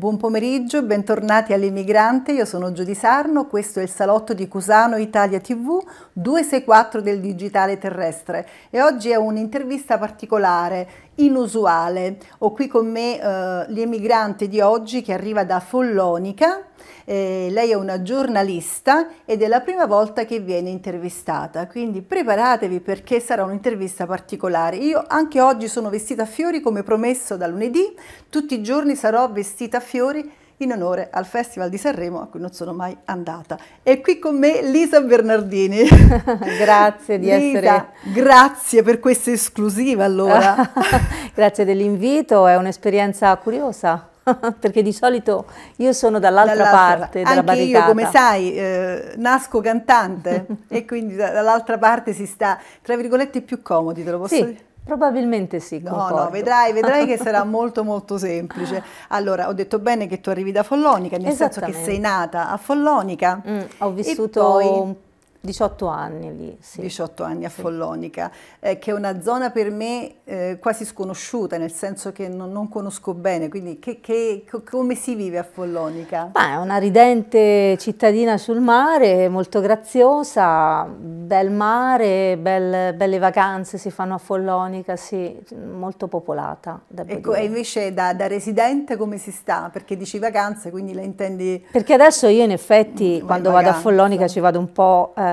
Buon pomeriggio, bentornati all'Immigrante, io sono Giudi Sarno, questo è il salotto di Cusano Italia TV 264 del Digitale Terrestre e oggi è un'intervista particolare, inusuale. Ho qui con me eh, l'immigrante di oggi che arriva da Follonica, eh, lei è una giornalista ed è la prima volta che viene intervistata, quindi preparatevi perché sarà un'intervista particolare. Io anche oggi sono vestita a fiori come promesso da lunedì, tutti i giorni sarò vestita a fiori in onore al Festival di Sanremo a cui non sono mai andata. E qui con me Lisa Bernardini. grazie di Lisa, essere. Grazie per questa esclusiva allora. grazie dell'invito, è un'esperienza curiosa. perché di solito io sono dall'altra, dall'altra parte della barricata. Io, come sai, eh, nasco cantante e quindi dall'altra parte si sta, tra virgolette, più comodi, te lo posso sì. dire? Probabilmente sì. No, no, vedrai, vedrai che sarà molto molto semplice. Allora, ho detto bene che tu arrivi da Follonica, nel senso che sei nata a Follonica. Mm, ho vissuto poi... un 18 anni lì, sì. 18 anni a sì. Follonica, eh, che è una zona per me eh, quasi sconosciuta, nel senso che non, non conosco bene, quindi che, che, come si vive a Follonica? Beh, è una ridente cittadina sul mare, molto graziosa, bel mare, bel, belle vacanze si fanno a Follonica, sì, molto popolata. Ecco, e invece da, da, residente come si sta? Perché dici vacanze, quindi la intendi... Perché adesso io in effetti mm, quando vacanza. vado a Follonica ci vado un po'... Eh,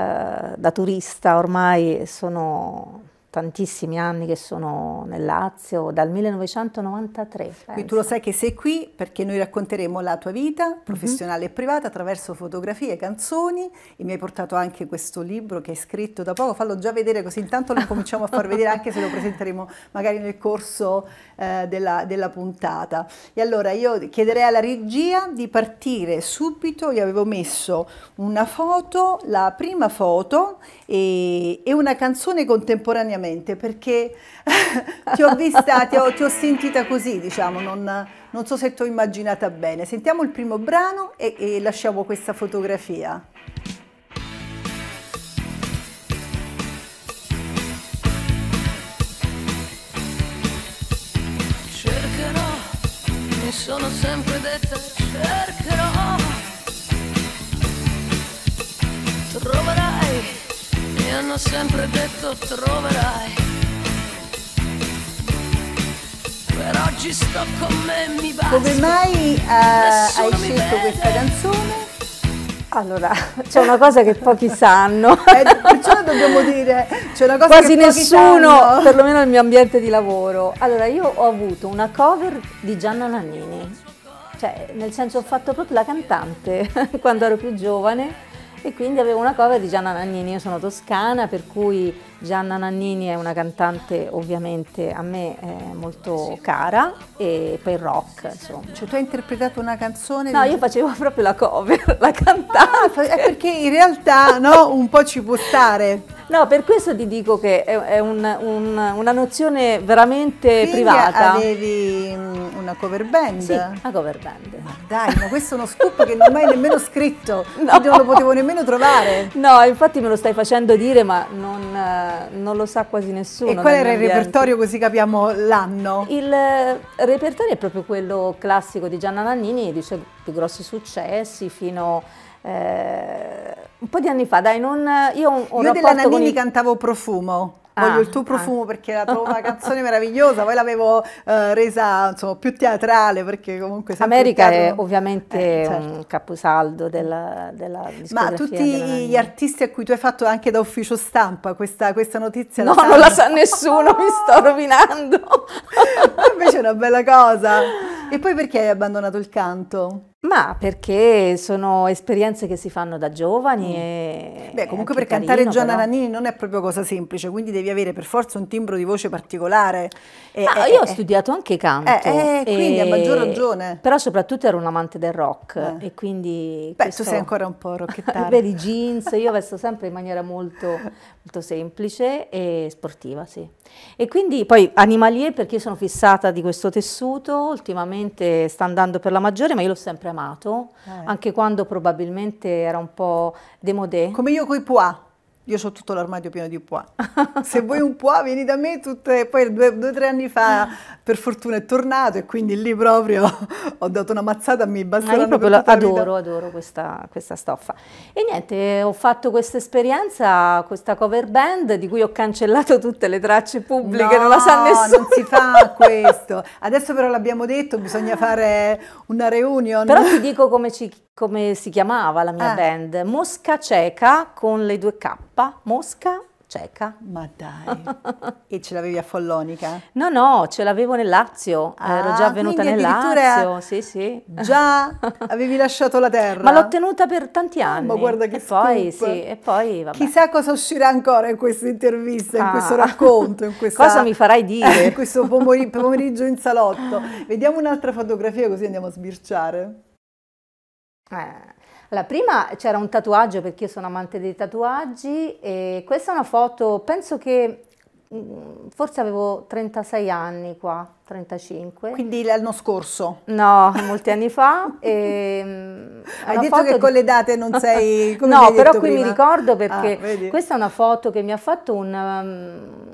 da turista ormai sono tantissimi anni che sono nel Lazio, dal 1993. Quindi tu lo sai che sei qui perché noi racconteremo la tua vita mhm. professionale mm -hmm. e privata attraverso fotografie, canzoni e mi hai portato anche questo libro che hai scritto da poco, fallo già vedere così intanto lo cominciamo a far vedere anche se lo presenteremo magari nel corso eh, della, della puntata. E allora io chiederei alla regia di partire subito, io avevo messo una foto, la prima foto e, e una canzone contemporaneamente veramente perché ti ho vista, ti ho, ti ho sentita così, diciamo, non, non so se ti ho immaginata bene. Sentiamo il primo brano e, e lasciamo questa fotografia. Cercherò, mi sono sempre detta cercherò, troverò mi hanno sempre detto troverai. Però ci sto con me, mi basta. Come mai eh, hai scelto questa canzone? Allora, c'è una cosa che pochi sanno. Eh, perciò dobbiamo dire, c'è una cosa Quasi che nessuno, sanno. perlomeno nel mio ambiente di lavoro. Allora, io ho avuto una cover di Gianna Nannini. Cioè, nel senso ho fatto proprio la cantante quando ero più giovane e quindi avevo una cover di Gianna Nannini, io sono toscana per cui Gianna Nannini è una cantante ovviamente a me eh, molto cara e poi rock insomma. Cioè tu hai interpretato una canzone? No, di... io facevo proprio la cover, la cantante. Ah, perché in realtà no, un po' ci può stare. No, per questo ti dico che è, è un, un, una nozione veramente Quindi privata. avevi mm, una cover band? Sì, una cover band. Ma dai, ma questo è uno scoop che non ho mai nemmeno scritto, no. non lo potevo nemmeno trovare. No, infatti me lo stai facendo dire, ma non, eh, non lo sa quasi nessuno. E qual era il repertorio così capiamo l'anno? Il eh, repertorio è proprio quello classico di Gianna Nannini, i suoi più grossi successi fino a eh, un po' di anni fa, dai, non, io ho un Io della Nannini il... cantavo Profumo. Ah, Voglio il tuo ah. profumo ah. perché la trovo una canzone meravigliosa, poi l'avevo eh, resa insomma, più teatrale perché comunque... America teatro... è ovviamente eh, certo. un caposaldo della, della Ma tutti gli artisti a cui tu hai fatto anche da ufficio stampa questa, questa notizia... No, non la sa nessuno, mi sto rovinando. Invece è una bella cosa. E poi perché hai abbandonato il canto? Ma perché sono esperienze che si fanno da giovani. Mm. E Beh, comunque per carino, cantare Gianna però... Nannini non è proprio cosa semplice, quindi devi avere per forza un timbro di voce particolare. E, Ma eh, io eh, ho studiato anche eh, canto. Eh, eh quindi a maggior ragione. Però soprattutto ero un amante del rock eh. e quindi... Beh, questo... tu sei ancora un po' Beh, i jeans, io vesto sempre in maniera molto, molto semplice e sportiva, sì. E quindi poi Animalier perché sono fissata di questo tessuto, ultimamente sta andando per la maggiore, ma io l'ho sempre amata amato, eh. anche quando probabilmente era un po' demodé. Come io coi pois. Io ho tutto l'armadio pieno di pois. Se vuoi un pois, vieni da me tutte. Poi due o tre anni fa, per fortuna, è tornato e quindi lì proprio ho dato una mazzata, mi ah, basteranno ah, proprio adoro, adoro questa, questa, stoffa. E niente, ho fatto questa esperienza, questa cover band di cui ho cancellato tutte le tracce pubbliche, no, non la sa nessuno. non si fa questo. Adesso però l'abbiamo detto, bisogna fare una reunion. Però ti dico come ci come si chiamava la mia ah. band, Mosca Ceca con le due K, Mosca Ceca. Ma dai, e ce l'avevi a Follonica? No, no, ce l'avevo nel Lazio, ah, ero già venuta nel Lazio, a... sì sì. Già avevi lasciato la terra? Ma l'ho tenuta per tanti anni. Ma guarda che e scoop. poi, sì, e poi vabbè. Chissà cosa uscirà ancora in questa intervista, in ah. questo racconto, in questa... Cosa mi farai dire? in questo pomeriggio in salotto. Vediamo un'altra fotografia così andiamo a sbirciare. Eh. Allora, prima c'era un tatuaggio perché io sono amante dei tatuaggi e questa è una foto, penso che mm, forse avevo 36 anni qua, 35. Quindi l'anno scorso? No, molti anni fa. E, mm, Hai detto che di... con le date non sei... Come no, però qui prima? mi ricordo ah, perché ah, questa è una foto che mi ha fatto un,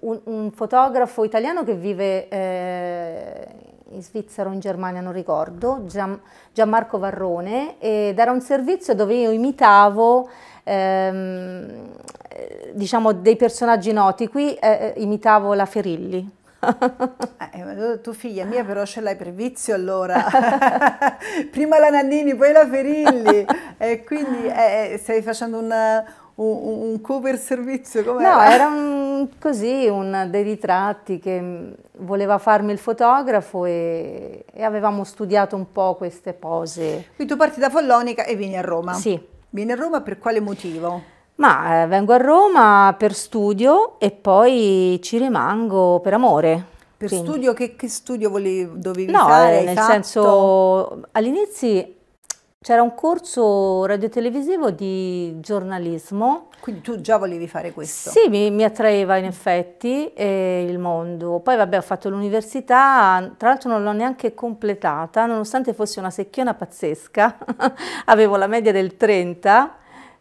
um, un, un fotografo italiano che vive eh, in Svizzera o in Germania, non ricordo, Gian, Gianmarco Varrone, ed era un servizio dove io imitavo ehm, eh, diciamo dei personaggi noti, qui eh, eh imitavo la Ferilli. Eh, eh tu figlia mia però ce l'hai per vizio allora, prima la Nannini, poi la Ferilli, e quindi eh, stai facendo un un, un cover servizio? Com'era? No, era un, così, un, dei ritratti che mm, voleva farmi il fotografo e, e, avevamo studiato un po' queste pose. Quindi tu parti da Follonica e vieni a Roma? Sì. Vieni a Roma per quale motivo? Ma eh, vengo a Roma per studio e poi ci rimango per amore. Per Quindi. studio? Che, che studio volevi, dovevi no, fare? No, eh, nel fatto? senso, all'inizio c'era un corso radiotelevisivo di giornalismo. Quindi tu già volevi fare questo? Sì, mi, mi attraeva in effetti eh, il mondo. Poi vabbè ho fatto l'università, tra l'altro non l'ho neanche completata, nonostante fosse una secchiona pazzesca, avevo la media del 30,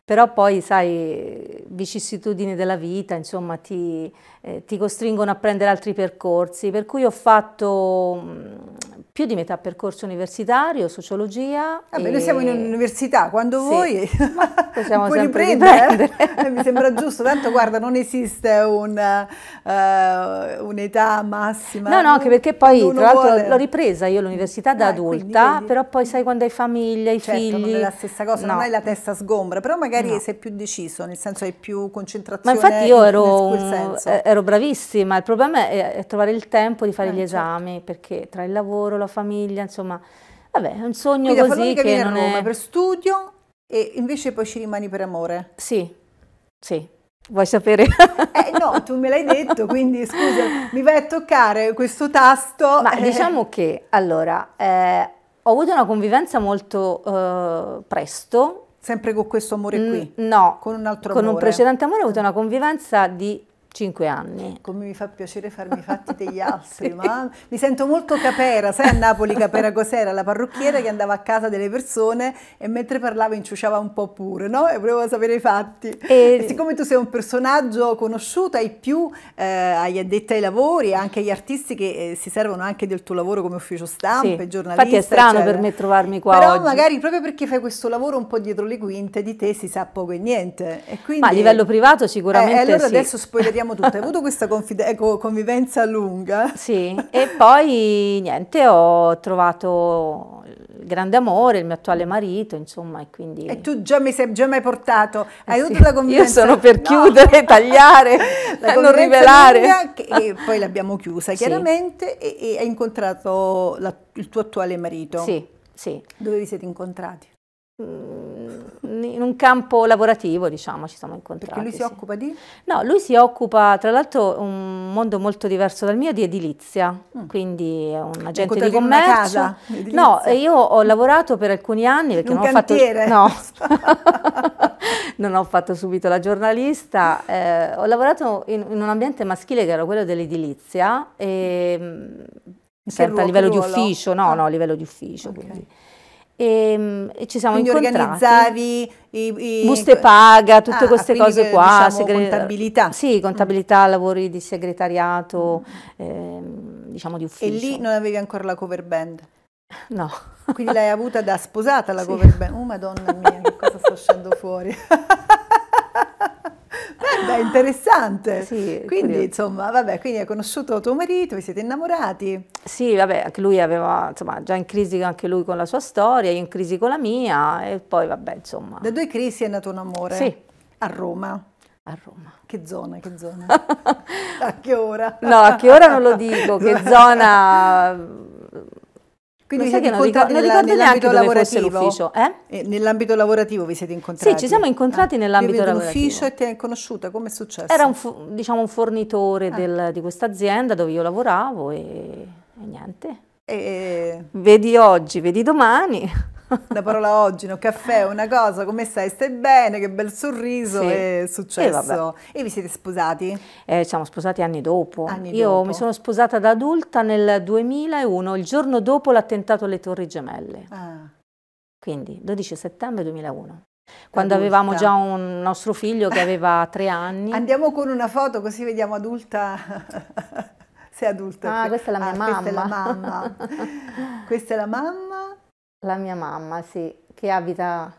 però poi sai, vicissitudini della vita, insomma ti, eh, ti costringono a prendere altri percorsi, per cui ho fatto mm, più di metà percorso universitario, sociologia. Vabbè, ah, e... noi siamo in università, quando sì. vuoi possiamo puoi riprendere. riprendere. Mi sembra giusto, tanto guarda, non esiste eh, un'età uh, un massima. No, no, anche perché poi tra l'altro vuole... l'ho ripresa io l'università da ah, adulta, quindi, però poi sai quando hai famiglia, i certo, figli. non è la stessa cosa, no. non hai la testa sgombra, però magari no. sei più deciso, nel senso hai più concentrazione. Ma infatti io ero, in, eh, ero bravissima, il problema è trovare il tempo di fare eh, gli certo. esami, perché tra il lavoro, la famiglia, insomma, vabbè, è un sogno Quindi così che viene non a Roma è... per studio e invece poi ci rimani per amore. Sì, sì. Vuoi sapere? eh no, tu me l'hai detto, quindi scusa, mi vai a toccare questo tasto. Ma eh. diciamo che, allora, eh, ho avuto una convivenza molto eh, presto. Sempre con questo amore qui? Mm, no. Con un altro con amore? Con un precedente amore ho avuto una convivenza di cinque anni. Come mi fa piacere farmi i fatti degli altri, sì. ma mi sento molto capera, sai a Napoli capera cos'era? La parrucchiera che andava a casa delle persone e mentre parlava inciuciava un po' pure, no? E volevo sapere i fatti. E... e siccome tu sei un personaggio conosciuto ai più, eh, agli addetti ai lavori, anche agli artisti che eh, si servono anche del tuo lavoro come ufficio stampa, sì. giornalista. Infatti è strano eccetera. per me trovarmi qua Però oggi. magari proprio perché fai questo lavoro un po' dietro le quinte, di te si sa poco e niente. E quindi... Ma a livello privato eh, sicuramente eh, allora sì. adesso spoileriamo sappiamo tutti, hai avuto questa confide- ecco, convivenza lunga. Sì, e poi niente, ho trovato il grande amore, il mio attuale marito, insomma, e quindi... E tu già mi sei già mai portato, eh hai eh avuto sì. la convivenza... Io sono per no. chiudere, tagliare, non rivelare. Che, e poi l'abbiamo chiusa, chiaramente, sì. e, e, hai incontrato la, il tuo attuale marito. Sì, sì. Dove vi siete incontrati? Mm, in un campo lavorativo, diciamo, ci siamo incontrati. Perché lui si sì. occupa di? No, lui si occupa, tra l'altro, un mondo molto diverso dal mio, di edilizia, mm. quindi è un ecco, agente di commercio. Casa, edilizia. no, io ho lavorato per alcuni anni perché non ho, fatto, no, non ho fatto subito la giornalista, eh, ho lavorato in, in, un ambiente maschile che era quello dell'edilizia ehm, e, sempre a livello di ufficio, no, ah. no, a livello di ufficio, okay. E, ehm, e, ci siamo quindi incontrati. organizzavi i, i, buste paga, tutte ah, queste cose qua, diciamo, segre- contabilità. Sì, mm. contabilità, mm. lavori di segretariato, mm. eh, diciamo di ufficio. E lì non avevi ancora la cover band? No. Quindi l'hai avuta da sposata la sì. cover band? Oh madonna mia, che cosa sto uscendo fuori? Beh, interessante. Sì, quindi, curioso. insomma, vabbè, quindi hai conosciuto tuo marito, vi siete innamorati. Sì, vabbè, anche lui aveva, insomma, già in crisi anche lui con la sua storia, io in crisi con la mia e poi, vabbè, insomma. Da due crisi è nato un amore? Sì. A Roma? A Roma. Che zona, che zona? a che ora? No, a che ora non lo dico, che zona quindi vi siete incontrati non ricordo nell'ambito lavorativo? Eh? Eh, nell'ambito lavorativo vi siete incontrati? Sì, ci siamo ah. incontrati ah, nell'ambito lavorativo. Ufficio e ti hai conosciuta, come è successo? Era un, fu- diciamo, un fornitore ah. del, di questa azienda dove io lavoravo e, e niente. E... Vedi oggi, vedi domani la parola oggi, no? caffè, una cosa, come stai? Stai bene? Che bel sorriso, sì. Eh, è successo. E, e, vi siete sposati? Eh, siamo sposati anni dopo. Anni Io dopo. mi sono sposata da adulta nel 2001, il giorno dopo l'attentato alle Torri Gemelle. Ah. Quindi 12 settembre 2001 quando adulta. avevamo già un nostro figlio che aveva tre anni. Andiamo con una foto così vediamo adulta. Sei adulta. Ah, questa è la mia ah, mamma. Questa è la mamma. questa è la mamma. La mia mamma, sì, che abita...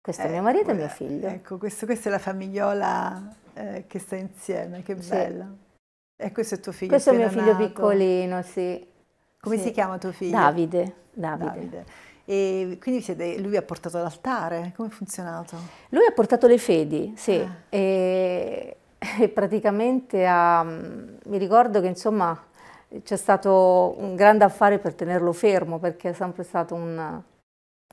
Questo è mio marito quella, e mio eh, figlio. Ecco, questo, questa è la famigliola eh, che sta insieme, che sì. bello. E questo è tuo figlio Questo è mio figlio nato. piccolino, sì. Come sì. si chiama tuo figlio? Davide. Davide. Davide. E quindi siete, lui ha portato l'altare, come è funzionato? Lui ha portato le fedi, sì, ah. e, e, praticamente ha, mm, mi ricordo che insomma c'è stato un grande affare per tenerlo fermo perché è sempre stato un,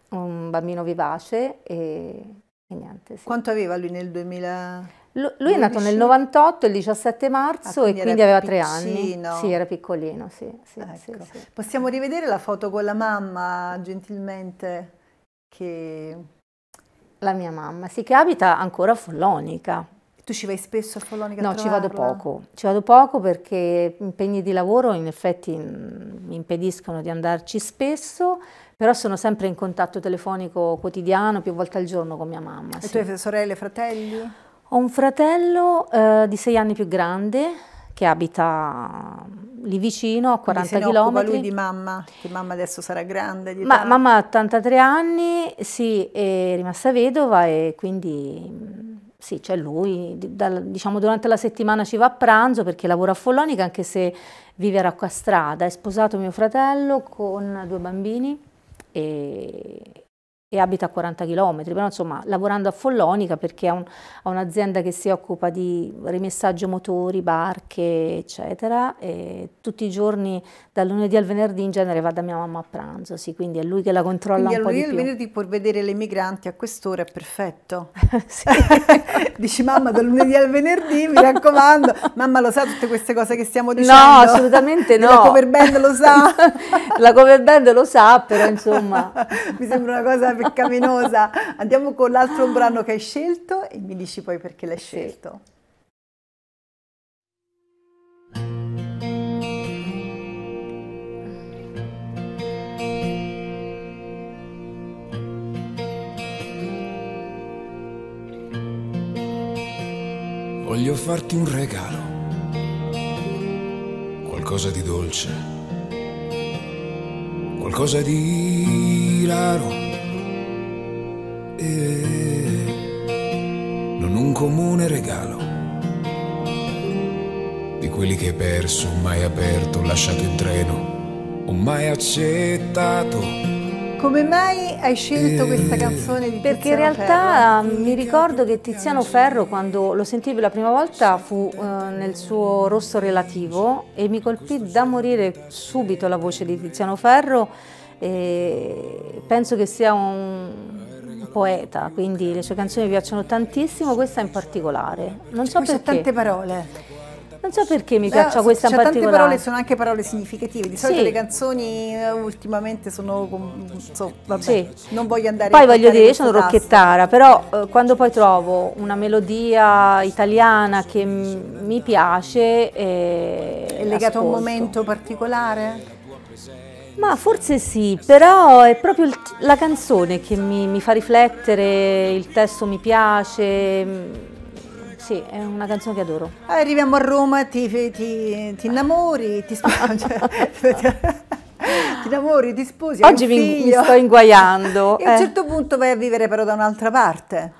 un bambino vivace e, e niente. Sì. Quanto aveva lui nel 2000? L lui è nato nel 98, il 17 marzo, ah, quindi e quindi aveva tre anni. Sì, era piccolino, sì, sì, ecco. sì, Possiamo rivedere la foto con la mamma, gentilmente, che... La mia mamma, sì, che abita ancora a Follonica. Tu ci vai spesso a Follonica? No, ci vado poco, ci vado poco perché impegni di lavoro in effetti mm, mi impediscono di andarci spesso, però sono sempre in contatto telefonico quotidiano, più volte al giorno con mia mamma. E sì. tue sorelle, fratelli? Ho un fratello eh, di sei anni più grande che abita mm, lì vicino, a 40 km. Ma lui di mamma, che mamma adesso sarà grande. Ma, mamma ha 83 anni, sì, è rimasta vedova e quindi mm, sì, c'è lui, diciamo durante la settimana ci va a pranzo perché lavora a Follonica anche se vive a Roccastrada, è sposato mio fratello con due bambini e, e abita a 40 km, però insomma lavorando a Follonica perché ha, un'azienda che si occupa di rimessaggio motori, barche eccetera, tutti i giorni dal lunedì al venerdì in genere va da mia mamma a pranzo, sì, quindi è lui che la controlla quindi un po' di più. Quindi lunedì al venerdì può vedere le migranti a quest'ora, è perfetto. sì. Dici mamma dal lunedì al venerdì, mi raccomando, mamma lo sa tutte queste cose che stiamo dicendo? No, assolutamente no. La cover band lo sa? la cover band lo sa, però insomma. mi sembra una cosa peccaminosa. Andiamo con l'altro brano che hai scelto e mi dici poi perché l'hai sì. scelto. Voglio farti un regalo, qualcosa di dolce, qualcosa di raro. E non un comune regalo di quelli che hai perso, mai aperto, lasciato in treno o mai accettato come mai hai scelto questa eh. canzone di Tiziano Perché in realtà Ferro? mi ricordo che Tiziano Ferro quando lo sentivo la prima volta fu eh, nel suo rosso relativo e mi colpì da morire subito la voce di Tiziano Ferro e penso che sia un, poeta, quindi le sue canzoni mi piacciono tantissimo, questa in particolare. Non so perché. tante parole. Non so perché mi eh, piaccia eh, questa cioè, in particolare. Tante parole sono anche parole significative. Di solito sì. le canzoni eh, ultimamente sono. So, vabbè, sì. Non voglio andare Poi voglio dire, io sono rocchettara, però eh, quando poi trovo una melodia italiana che mi piace. Eh, È legato a un momento particolare? Ma forse sì, però è proprio il, la canzone che mi, mi fa riflettere, il testo mi piace sì, è una canzone che adoro. Ah, arriviamo a Roma, ti, ti, ti innamori, ti sposi. Cioè, ti innamori, ti sposi. Oggi mi, mi, sto inguaiando. e eh. a un eh. certo punto vai a vivere però da un'altra parte.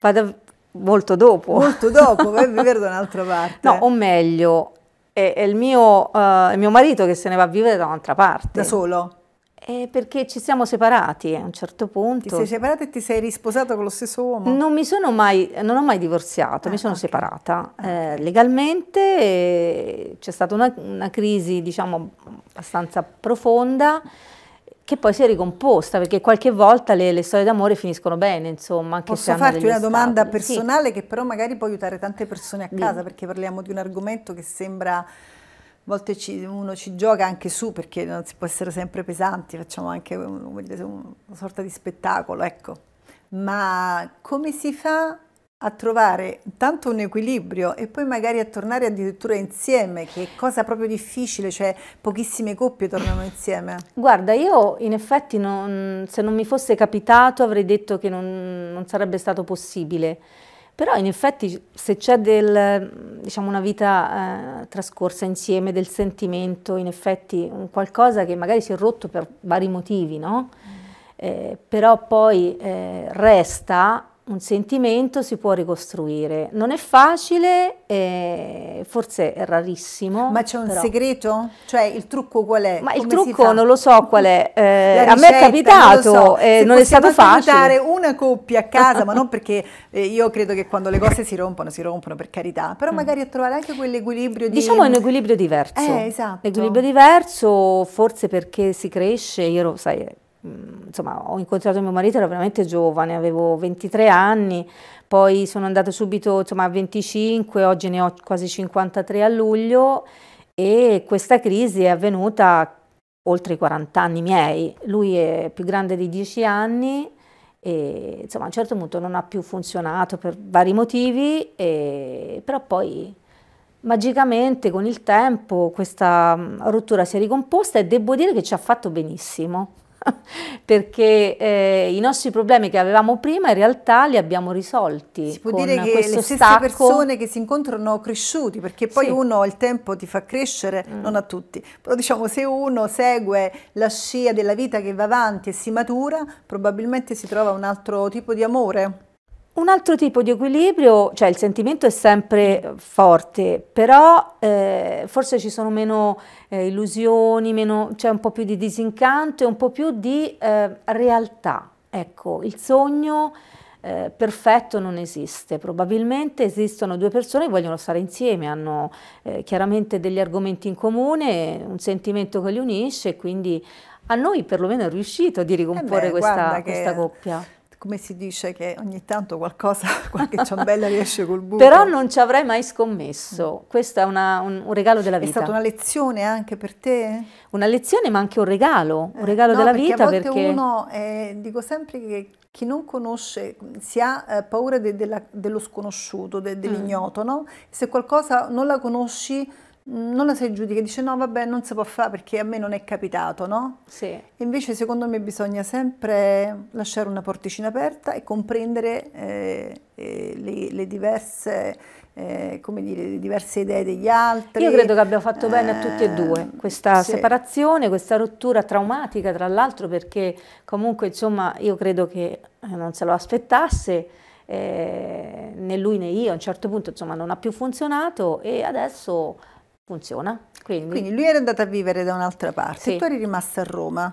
Vado molto dopo. Molto dopo, vai a vivere da un'altra parte. No, o meglio, è, è il, mio, uh, eh, il mio marito che se ne va a vivere da un'altra parte. Da solo? Eh, perché ci siamo separati eh, a un certo punto. Ti sei separata e ti sei risposata con lo stesso uomo? Non mi sono mai, non ho mai divorziato, ah, mi sono okay. separata ah, eh, legalmente, c'è stata una, una, crisi diciamo abbastanza profonda che poi si è ricomposta perché qualche volta le, le storie d'amore finiscono bene insomma anche posso farti una domanda stabili. personale sì. che però magari può aiutare tante persone a casa sì. perché parliamo di un argomento che sembra a volte ci, uno ci gioca anche su perché non si può essere sempre pesanti, facciamo anche dire, una sorta di spettacolo, ecco. Ma come si fa a trovare tanto un equilibrio e poi magari a tornare addirittura insieme, che è cosa proprio difficile, cioè pochissime coppie tornano insieme. Guarda, io in effetti non, se non mi fosse capitato avrei detto che non, non sarebbe stato possibile però in effetti se c'è diciamo, una vita eh, trascorsa insieme, del sentimento, in effetti un qualcosa che magari si è rotto per vari motivi, no? Mm. Eh, però poi eh, resta un sentimento si può ricostruire. Non è facile, eh, forse è rarissimo. Ma c'è un però. segreto? Cioè il trucco qual è? Ma Come il trucco non lo so qual è. Eh, ricetta, a me è capitato, non, so. eh, non è stato facile. aiutare una coppia a casa, ma non perché eh, io credo che quando le cose si rompono, si rompono per carità, però mm. magari a trovare anche quell'equilibrio di... Diciamo un equilibrio diverso. Eh, esatto. Equilibrio diverso, forse perché si cresce, io lo sai Mm, insomma, ho incontrato mio marito, era veramente giovane, avevo 23 anni, poi sono andata subito insomma, a 25, oggi ne ho quasi 53 a luglio e questa crisi è avvenuta oltre i 40 anni miei. Lui è più grande di 10 anni e insomma a un certo punto non ha più funzionato per vari motivi, e, però poi magicamente con il tempo questa mm, rottura si è ricomposta e devo dire che ci ha fatto benissimo. perché eh, i nostri problemi che avevamo prima in realtà li abbiamo risolti. Si può dire che le stesse stacco. persone che si incontrano cresciuti, perché poi sì. uno il tempo ti fa crescere, mm. non a tutti, però diciamo se uno segue la scia della vita che va avanti e si matura, probabilmente si trova un altro tipo di amore. Un altro tipo di equilibrio, cioè il sentimento è sempre forte, però eh, forse ci sono meno eh, illusioni, c'è cioè un po' più di disincanto e un po' più di eh, realtà. Ecco, il sogno eh, perfetto non esiste, probabilmente esistono due persone che vogliono stare insieme, hanno eh, chiaramente degli argomenti in comune, un sentimento che li unisce, quindi a noi perlomeno è riuscito di ricomporre eh beh, questa, questa che... coppia come si dice che ogni tanto qualcosa, qualche ciambella riesce col buco. Però non ci avrei mai scommesso, questo è una, un, un, regalo della vita. È stata una lezione anche per te? Una lezione ma anche un regalo, un eh, regalo eh, no, della perché vita. A volte perché uno, eh, dico sempre che chi non conosce si ha eh, paura de, de la, dello sconosciuto, de, dell'ignoto, mm. no? Se qualcosa non la conosci non la sei giudica, dice no vabbè non si può fare perché a me non è capitato, no? Sì. Invece secondo me bisogna sempre lasciare una porticina aperta e comprendere eh, eh le, le, diverse, eh, dire, diverse... idee degli altri. Io credo che abbia fatto bene a tutti e eh, due questa sì. separazione, questa rottura traumatica, tra l'altro, perché comunque insomma io credo che eh, non se lo aspettasse. Eh, né lui né io a un certo punto insomma non ha più funzionato e adesso funziona. Quindi, Quindi lui era andato a vivere da un'altra parte sì. e tu eri rimasta a Roma.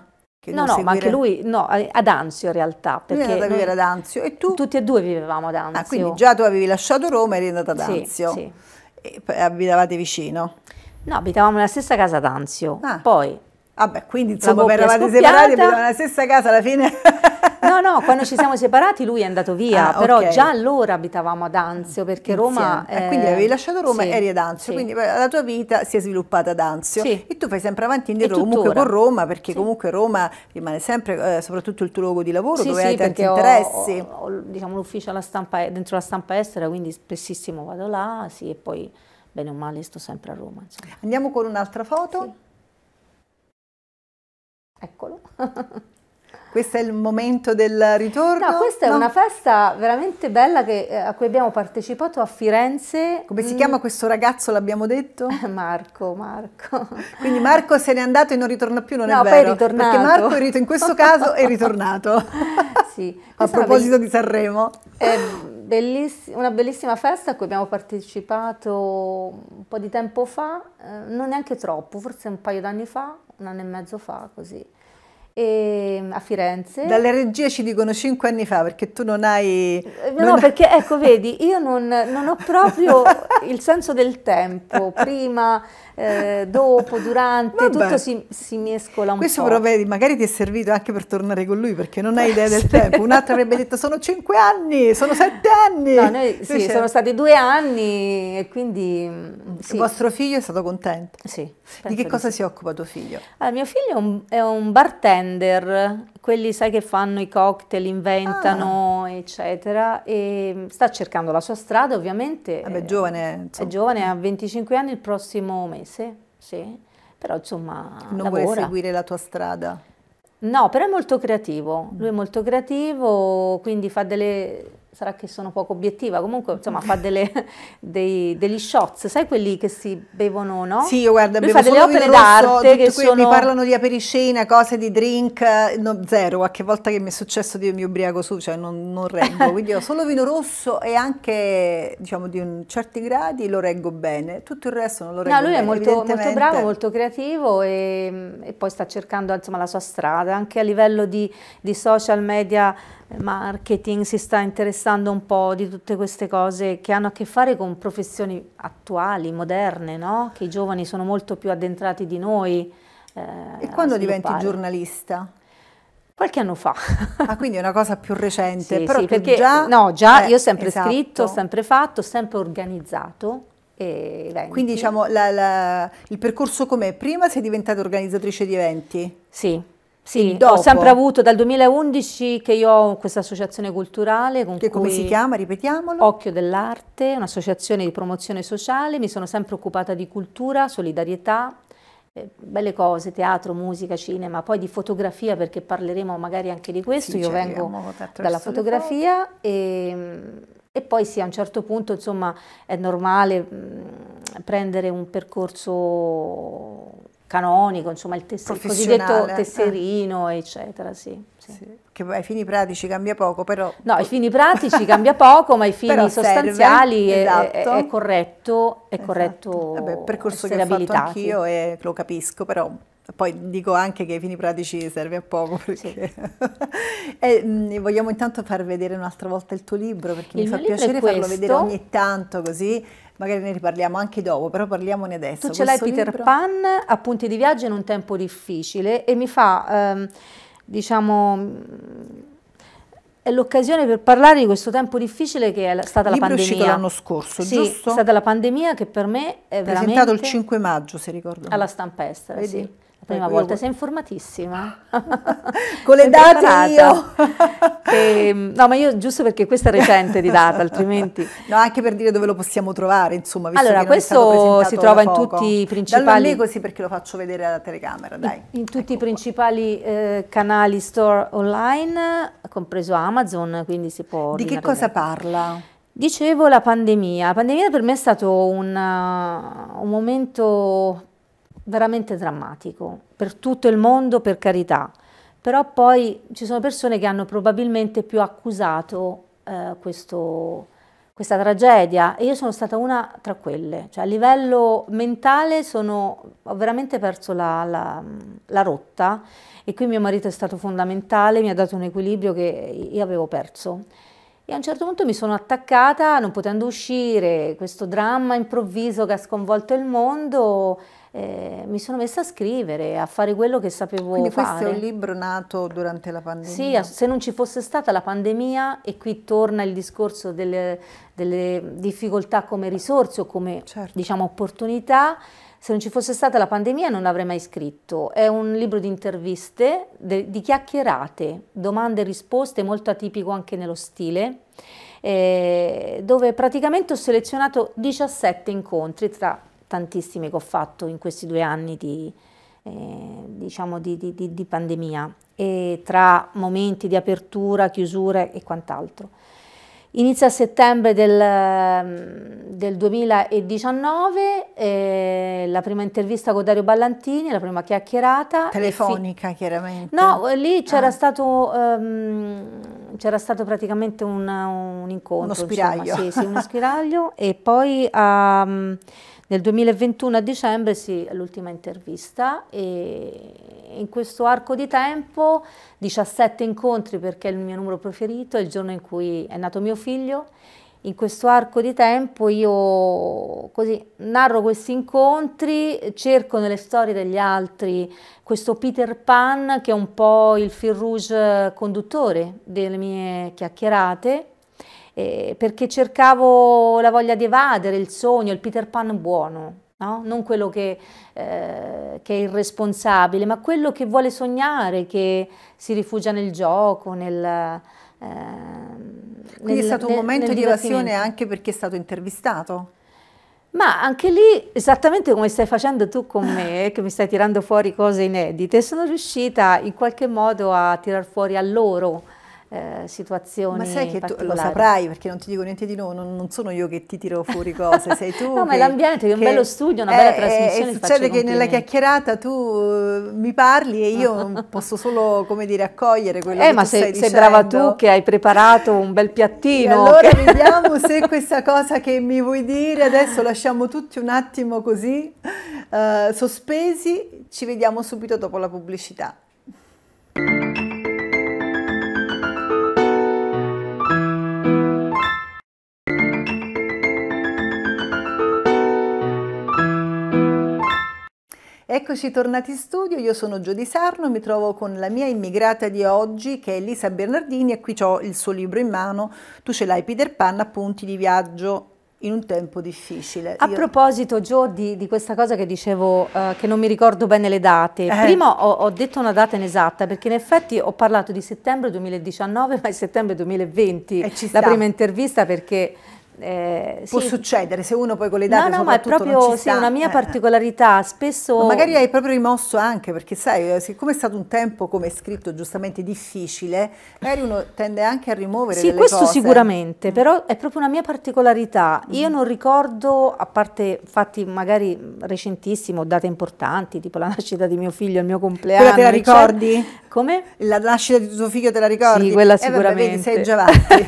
no, no, seguire... ma anche lui, no, ad Anzio in realtà. Perché lui era andato a vivere ad Anzio e tu? Tutti e due vivevamo ad Anzio. Ah, quindi già tu avevi lasciato Roma e eri andata ad Anzio. sì. E abitavate vicino? No, abitavamo nella stessa casa ad Anzio. Ah. Poi Vabbè, quindi insomma, per eravate separati, per nella stessa casa alla fine. no, no, quando ci siamo separati lui è andato via, ah, però okay. già allora abitavamo ad Anzio perché Roma... Eh, quindi avevi lasciato Roma e eri ad Anzio, sì. quindi eh, la tua vita si è sviluppata ad Anzio sì. e tu fai sempre avanti e indietro e comunque con Roma perché comunque Roma rimane sempre eh, soprattutto il tuo luogo di lavoro dove hai tanti interessi. Ho, ho, diciamo l'ufficio alla stampa, dentro la stampa estera, quindi spessissimo vado là, sì, e poi bene o male sto sempre a Roma. Insomma. Andiamo con un'altra foto. Eccolo. Questo è il momento del ritorno? No, questa no. è una festa veramente bella che, eh, a cui abbiamo partecipato a Firenze. Come si mm. chiama questo ragazzo, l'abbiamo detto? Marco, Marco. Quindi Marco se n'è andato e non ritorna più, non no, è vero? No, poi è ritornato. Perché Marco in questo caso è ritornato. sì. A proposito di Sanremo. È belliss- una bellissima festa a cui abbiamo partecipato un po' di tempo fa, eh, non neanche troppo, forse un paio d'anni fa, un anno e mezzo fa, così e, ehm, a Firenze. Dalle regie ci dicono cinque anni fa perché tu non hai... Eh, no, non... perché ecco, vedi, io non, non ho proprio il senso del tempo, prima, eh, dopo, durante, Vabbè. tutto si, si, mescola un Questo po'. Questo però vedi, magari ti è servito anche per tornare con lui perché non hai idea del tempo. Un altro avrebbe detto sono cinque anni, sono sette anni. No, noi, sì, sono stati due anni e quindi... Mm, sì. Il vostro figlio è stato contento? Sì. Di che cosa di... si occupa tuo figlio? Allora, ah, mio figlio è un, è un bartender blender, quelli sai che fanno i cocktail, inventano, ah. eccetera, e sta cercando la sua strada ovviamente. Vabbè, giovane, eh, insomma. è giovane, ha 25 anni il prossimo mese, sì, però insomma... Non lavora. vuole seguire la tua strada? No, però è molto creativo, lui è molto creativo, quindi fa delle sarà che sono poco obiettiva, comunque insomma fa delle, dei, degli shots, sai quelli che si bevono, no? Sì, io guarda, Lui bevo fa delle opere d'arte che sono... mi parlano di apericena, cose di drink, eh, no, zero, qualche volta che mi è successo di mi ubriaco su, cioè non, non reggo, quindi ho solo vino rosso e anche diciamo di un, certi gradi lo reggo bene, tutto il resto non lo reggo no, bene. No, lui è molto, molto, bravo, molto creativo e, e, poi sta cercando insomma la sua strada, anche a livello di, di social media marketing, si sta interessando un po' di tutte queste cose che hanno a che fare con professioni attuali, moderne, no? che i giovani sono molto più addentrati di noi. Eh, e quando diventi giornalista? Qualche anno fa. ah, quindi è una cosa più recente, sì, però sì, perché, già... No, già eh, io ho sempre esatto. scritto, ho sempre fatto, ho sempre organizzato. Eventi. Quindi diciamo la, la, il percorso com'è? Prima sei diventata organizzatrice di eventi? Sì, sì, dopo. ho sempre avuto dal 2011 che io ho questa associazione culturale. che come si chiama, ripetiamolo? Occhio dell'Arte, un'associazione di promozione sociale, mi sono sempre occupata di cultura, solidarietà, eh, belle cose, teatro, musica, cinema, poi di fotografia perché parleremo magari anche di questo, sì, io vengo dalla fotografia e, e, poi sì a un certo punto insomma è normale mh, mm, prendere un percorso canonico, insomma il, tess il cosiddetto eh. tesserino, eccetera. Sì, sì. Sì. Che ai fini pratici cambia poco, però... No, ai fini pratici cambia poco, ma ai fini però sostanziali serve, è, esatto. è, è, corretto, è esatto. corretto Vabbè, percorso che ho fatto anch'io e eh, lo capisco, però poi dico anche che ai fini pratici serve a poco perché sì. e, mh, vogliamo intanto far vedere un'altra volta il tuo libro perché il mi fa piacere farlo vedere ogni tanto così magari ne riparliamo anche dopo, però parliamone adesso. Tu ce l'hai Peter libro? Pan, appunti di viaggio in un tempo difficile e mi fa, ehm, diciamo è l'occasione per parlare di questo tempo difficile che è stata il la pandemia. È uscito l'anno scorso, sì, giusto? È stata la pandemia che per me è Presentato veramente... Presentato il 5 maggio, se ricordo. Alla stampa estera, Vedi? sì. La prima ecco, volta io... sei informatissima. Con le date io. e, ehm, no, ma io giusto perché questa è recente di data, altrimenti... No, anche per dire dove lo possiamo trovare, insomma. allora, questo si trova in tutti i principali... Non a me così perché lo faccio vedere alla telecamera, dai. In, in tutti ecco i principali eh, canali store online, compreso Amazon, quindi si può... Di che cosa parla? Dicevo la pandemia. La pandemia per me è stato un, eh, un momento veramente drammatico, per tutto il mondo per carità, però poi ci sono persone che hanno probabilmente più accusato eh, questo, questa tragedia e io sono stata una tra quelle, cioè a livello mentale sono, ho veramente perso la, la, la rotta e qui mio marito è stato fondamentale, mi ha dato un equilibrio che io avevo perso. E a un certo punto mi sono attaccata, non potendo uscire, questo dramma improvviso che ha sconvolto il mondo, eh, mi sono messa a scrivere, a fare quello che sapevo Quindi fare. questo è un libro nato durante la pandemia? Sì, se non ci fosse stata la pandemia, e qui torna il discorso delle, delle difficoltà come risorse o come certo. diciamo, opportunità, se non ci fosse stata la pandemia non l'avrei mai scritto. È un libro di interviste, de, di chiacchierate, domande e risposte, molto atipico anche nello stile, eh, dove praticamente ho selezionato 17 incontri tra tantissime che ho fatto in questi due anni di, eh, diciamo di, di, di pandemia, tra momenti di apertura, chiusure e quant'altro. Inizia a settembre del, mm, del 2019 eh, la prima intervista con Dario Ballantini, la prima chiacchierata. Telefonica chiaramente. No, lì ah. c'era ah. stato, um, stato, praticamente un, un incontro. Uno spiraglio. Insomma, sì, sì, uno spiraglio e poi... Um, nel 2021 a dicembre sì, l'ultima intervista e in questo arco di tempo 17 incontri perché è il mio numero preferito, è il giorno in cui è nato mio figlio in questo arco di tempo io così narro questi incontri, cerco nelle storie degli altri questo Peter Pan che è un po' il fil rouge conduttore delle mie chiacchierate eh, perché cercavo la voglia di evadere, il sogno, il Peter Pan buono. No? Non quello che, eh, che, è irresponsabile, ma quello che vuole sognare, che si rifugia nel gioco, nel, eh, quindi nel, è stato un nel, momento nel di evasione anche perché è stato intervistato? Ma anche lì, esattamente come stai facendo tu con me, che mi stai tirando fuori cose inedite, sono riuscita in qualche modo a tirar fuori a loro eh, situazioni Ma sai che tu lo saprai perché non ti dico niente di nuovo, non, non sono io che ti tiro fuori cose, sei tu. no, che, ma è l'ambiente, che è un bello studio, una è, bella eh, eh, trasmissione. E eh, succede che nella chiacchierata tu mi parli e io posso solo, come dire, accogliere quello eh, che ma tu se, stai sei brava tu che hai preparato un bel piattino. E allora che... vediamo se questa cosa che mi vuoi dire, adesso lasciamo tutti un attimo così uh, sospesi, ci vediamo subito dopo la pubblicità. Eccoci tornati in studio, io sono Gio Di Sarno, mi trovo con la mia immigrata di oggi che è Elisa Bernardini e qui ho il suo libro in mano, tu ce l'hai Peter Pan, appunti di viaggio in un tempo difficile. A Io... proposito, Gio, di, di, questa cosa che dicevo, eh, che non mi ricordo bene le date, eh. prima ho, ho, detto una data inesatta perché in effetti ho parlato di settembre 2019, ma è settembre 2020 eh, la prima intervista perché eh, Può sì. succedere se uno poi con le date no, no, ma è proprio sì, una mia eh, eh. particolarità. Spesso. Ma magari hai proprio rimosso anche perché, sai, eh, siccome è stato un tempo, come è scritto giustamente, difficile, magari uno tende anche a rimuovere sì, questo cose. sicuramente, mm. però è proprio una mia particolarità. Mm. Io non ricordo, a parte fatti magari recentissimo, date importanti, tipo la nascita di mio figlio, il mio compleanno. Quella te la ricordi? Cioè, come? La nascita di tuo figlio te la ricordi? Sì, quella sicuramente. Eh, vabbè, vedi, sei già avanti.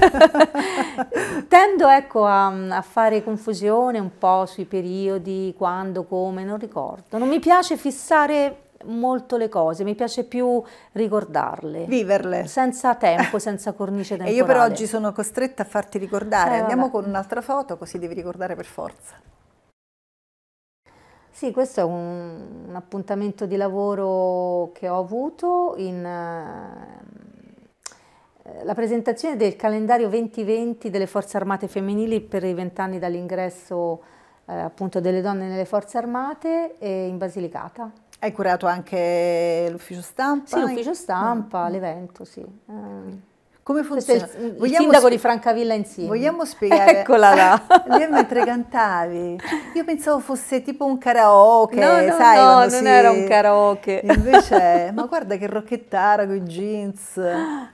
Tendo, ecco a, a, fare confusione un po' sui periodi, quando, come, non ricordo. Non mi piace fissare molto le cose, mi piace più ricordarle. Viverle. Senza tempo, senza cornice temporale. E io per oggi sono costretta a farti ricordare. Eh, Andiamo con un'altra foto così devi ricordare per forza. Sì, questo è un, un appuntamento di lavoro che ho avuto in... Uh, eh, la presentazione del calendario 2020 delle Forze Armate femminili per i vent'anni dall'ingresso eh, delle donne nelle Forze Armate in Basilicata. Hai curato anche l'ufficio stampa? Sì, l'ufficio stampa, mm. l'evento, sì. Eh, Come funziona? il, vogliamo il sindaco di Francavilla insieme. Vogliamo spiegare? Eccola là. Lì mentre cantavi, io pensavo fosse tipo un karaoke, no, no, sai? No, non si... era un karaoke. Invece, ma guarda che rocchettara con i jeans. Ah,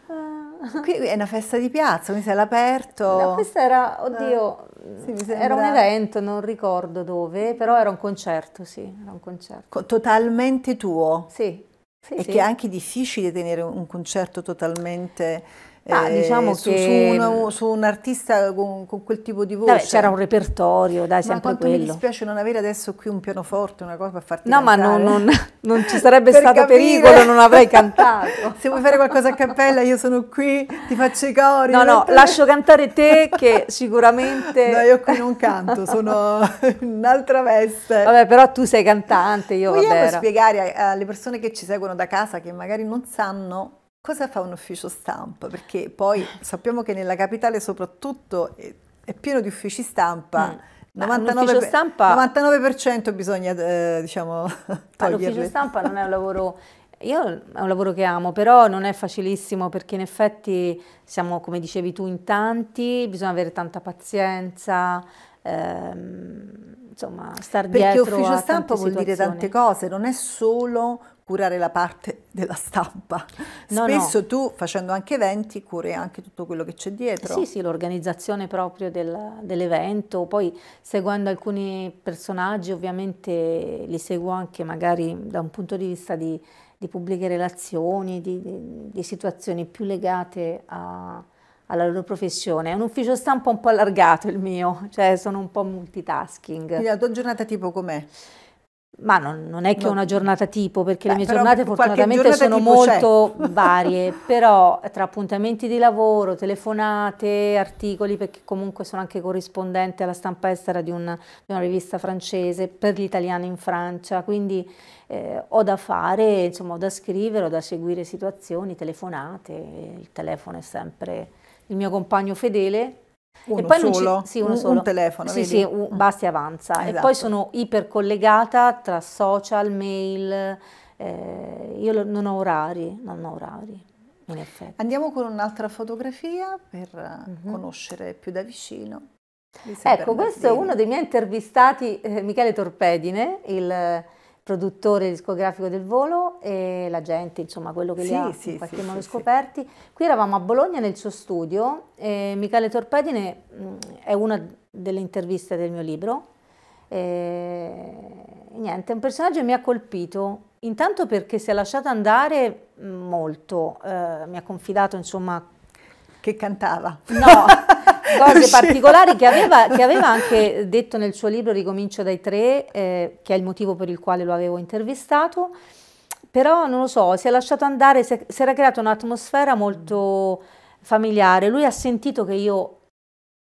Qui è una festa di piazza, quindi sei all'aperto. No, questo era, oddio, eh, sì, era un evento, non ricordo dove, però era un concerto, sì, era un concerto. totalmente tuo? Sì. sì e sì. che è anche difficile tenere un concerto totalmente ma, eh, diciamo su, che... su, una, su, un artista con, con, quel tipo di voce. c'era un repertorio, dai, sempre ma quanto quello. mi dispiace non avere adesso qui un pianoforte, una cosa per farti No, cantare. ma non, non, non, ci sarebbe stato capire. pericolo, non avrei cantato. Se vuoi fare qualcosa a cappella, io sono qui, ti faccio i cori. No, no, te... lascio cantare te che sicuramente... No, io qui non canto, sono un'altra veste. Vabbè, però tu sei cantante, io Vogliamo vabbè. Vogliamo spiegare alle persone che ci seguono da casa, che magari non sanno Cosa fa un ufficio stampa? Perché poi sappiamo che nella capitale soprattutto è, è pieno di uffici stampa. Mm. 99, stampa, 99% bisogna, eh, diciamo, toglierli. Ah, l'ufficio stampa non è un lavoro... Io è un lavoro che amo, però non è facilissimo perché in effetti siamo, come dicevi tu, in tanti, bisogna avere tanta pazienza, ehm, insomma, stare perché dietro Perché ufficio stampa vuol situazioni. dire tante cose, non è solo curare la parte della stampa. No, Spesso no. tu, facendo anche eventi, curi anche tutto quello che c'è dietro. Sì, sì, l'organizzazione proprio del, dell'evento, poi seguendo alcuni personaggi ovviamente li seguo anche magari da un punto di vista di, di pubbliche relazioni, di, di, di, situazioni più legate a, alla loro professione. È un ufficio stampa un po' allargato il mio, cioè sono un po' multitasking. Quindi la tua giornata tipo com'è? Ma non, non, è che no. una giornata tipo, perché Beh, le mie giornate fortunatamente giornata sono molto varie, però tra appuntamenti di lavoro, telefonate, articoli, perché comunque sono anche corrispondente alla stampa estera di una, di una rivista francese per gli italiani in Francia, quindi eh, ho da fare, insomma, ho da scrivere, ho da seguire situazioni, telefonate, il telefono è sempre il mio compagno fedele uno e poi solo? Non ci, sì, uno un, solo. Un telefono, Sì, vedi? sì, un, mm. basti avanza. Esatto. E poi esatto. sono ipercollegata tra social, mail, eh, io non ho orari, non ho orari. In effetti. Andiamo con un'altra fotografia per mm-hmm. conoscere più da vicino. Ecco, questo è uno dei miei intervistati, eh, Michele Torpedine, il produttore discografico del volo e la gente, insomma, quello che sì, li ha sì, in qualche sì, modo scoperti. Qui eravamo a Bologna nel suo studio e Michele Torpedine mm, è una delle interviste del mio libro. E, niente, è un personaggio che mi ha colpito Intanto perché si è lasciata andare mm, molto, eh, mi ha confidato insomma... Che cantava. No, cose particolari che aveva, che aveva, anche detto nel suo libro Ricomincio dai tre, eh, che è il motivo per il quale lo avevo intervistato, però non lo so, si è lasciato andare, si, è, si era creata un'atmosfera molto familiare, lui ha sentito che io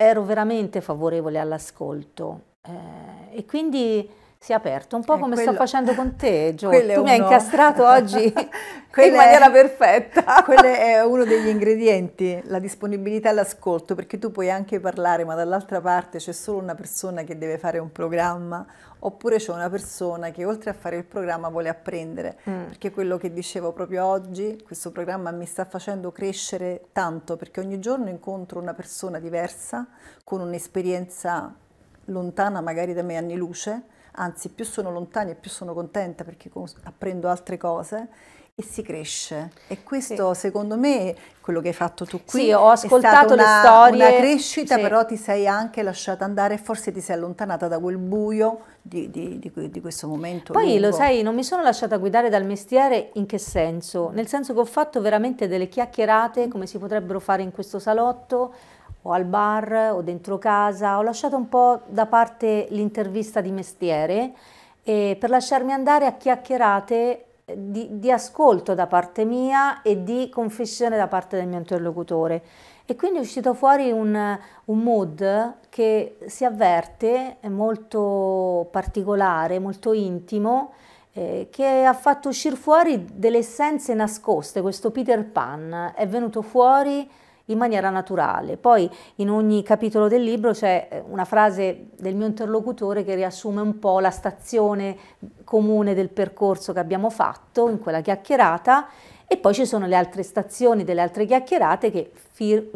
ero veramente favorevole all'ascolto eh, e quindi si è aperto, un po' eh, come quello, sto facendo con te, Gio. Tu mi hai incastrato oggi in maniera perfetta. quello è uno degli ingredienti, la disponibilità all'ascolto, perché tu puoi anche parlare, ma dall'altra parte c'è solo una persona che deve fare un programma, oppure c'è una persona che oltre a fare il programma vuole apprendere, mm. perché quello che dicevo proprio oggi, questo programma mi sta facendo crescere tanto, perché ogni giorno incontro una persona diversa, con un'esperienza lontana magari da me anni luce, anzi più sono lontani e più sono contenta perché apprendo altre cose e si cresce. E questo sì. secondo me quello che hai fatto tu qui. Sì, ho ascoltato una, le storie. Una crescita, sì. però ti sei anche lasciata andare e forse ti sei allontanata da quel buio di, di, di, di questo momento. Poi lungo. lo sai, non mi sono lasciata guidare dal mestiere in che senso? Nel senso che ho fatto veramente delle chiacchierate mm. come si potrebbero fare in questo salotto o al bar o dentro casa, ho lasciato un po' da parte l'intervista di mestiere eh, per lasciarmi andare a chiacchierate eh, di, di, ascolto da parte mia e di confessione da parte del mio interlocutore. E quindi è uscito fuori un, un mood che si avverte, è molto particolare, molto intimo, eh, che ha fatto uscire fuori delle essenze nascoste. Questo Peter Pan è venuto fuori in maniera naturale. Poi in ogni capitolo del libro c'è eh, una frase del mio interlocutore che riassume un po' la stazione comune del percorso che abbiamo fatto in quella chiacchierata e poi ci sono le altre stazioni delle altre chiacchierate che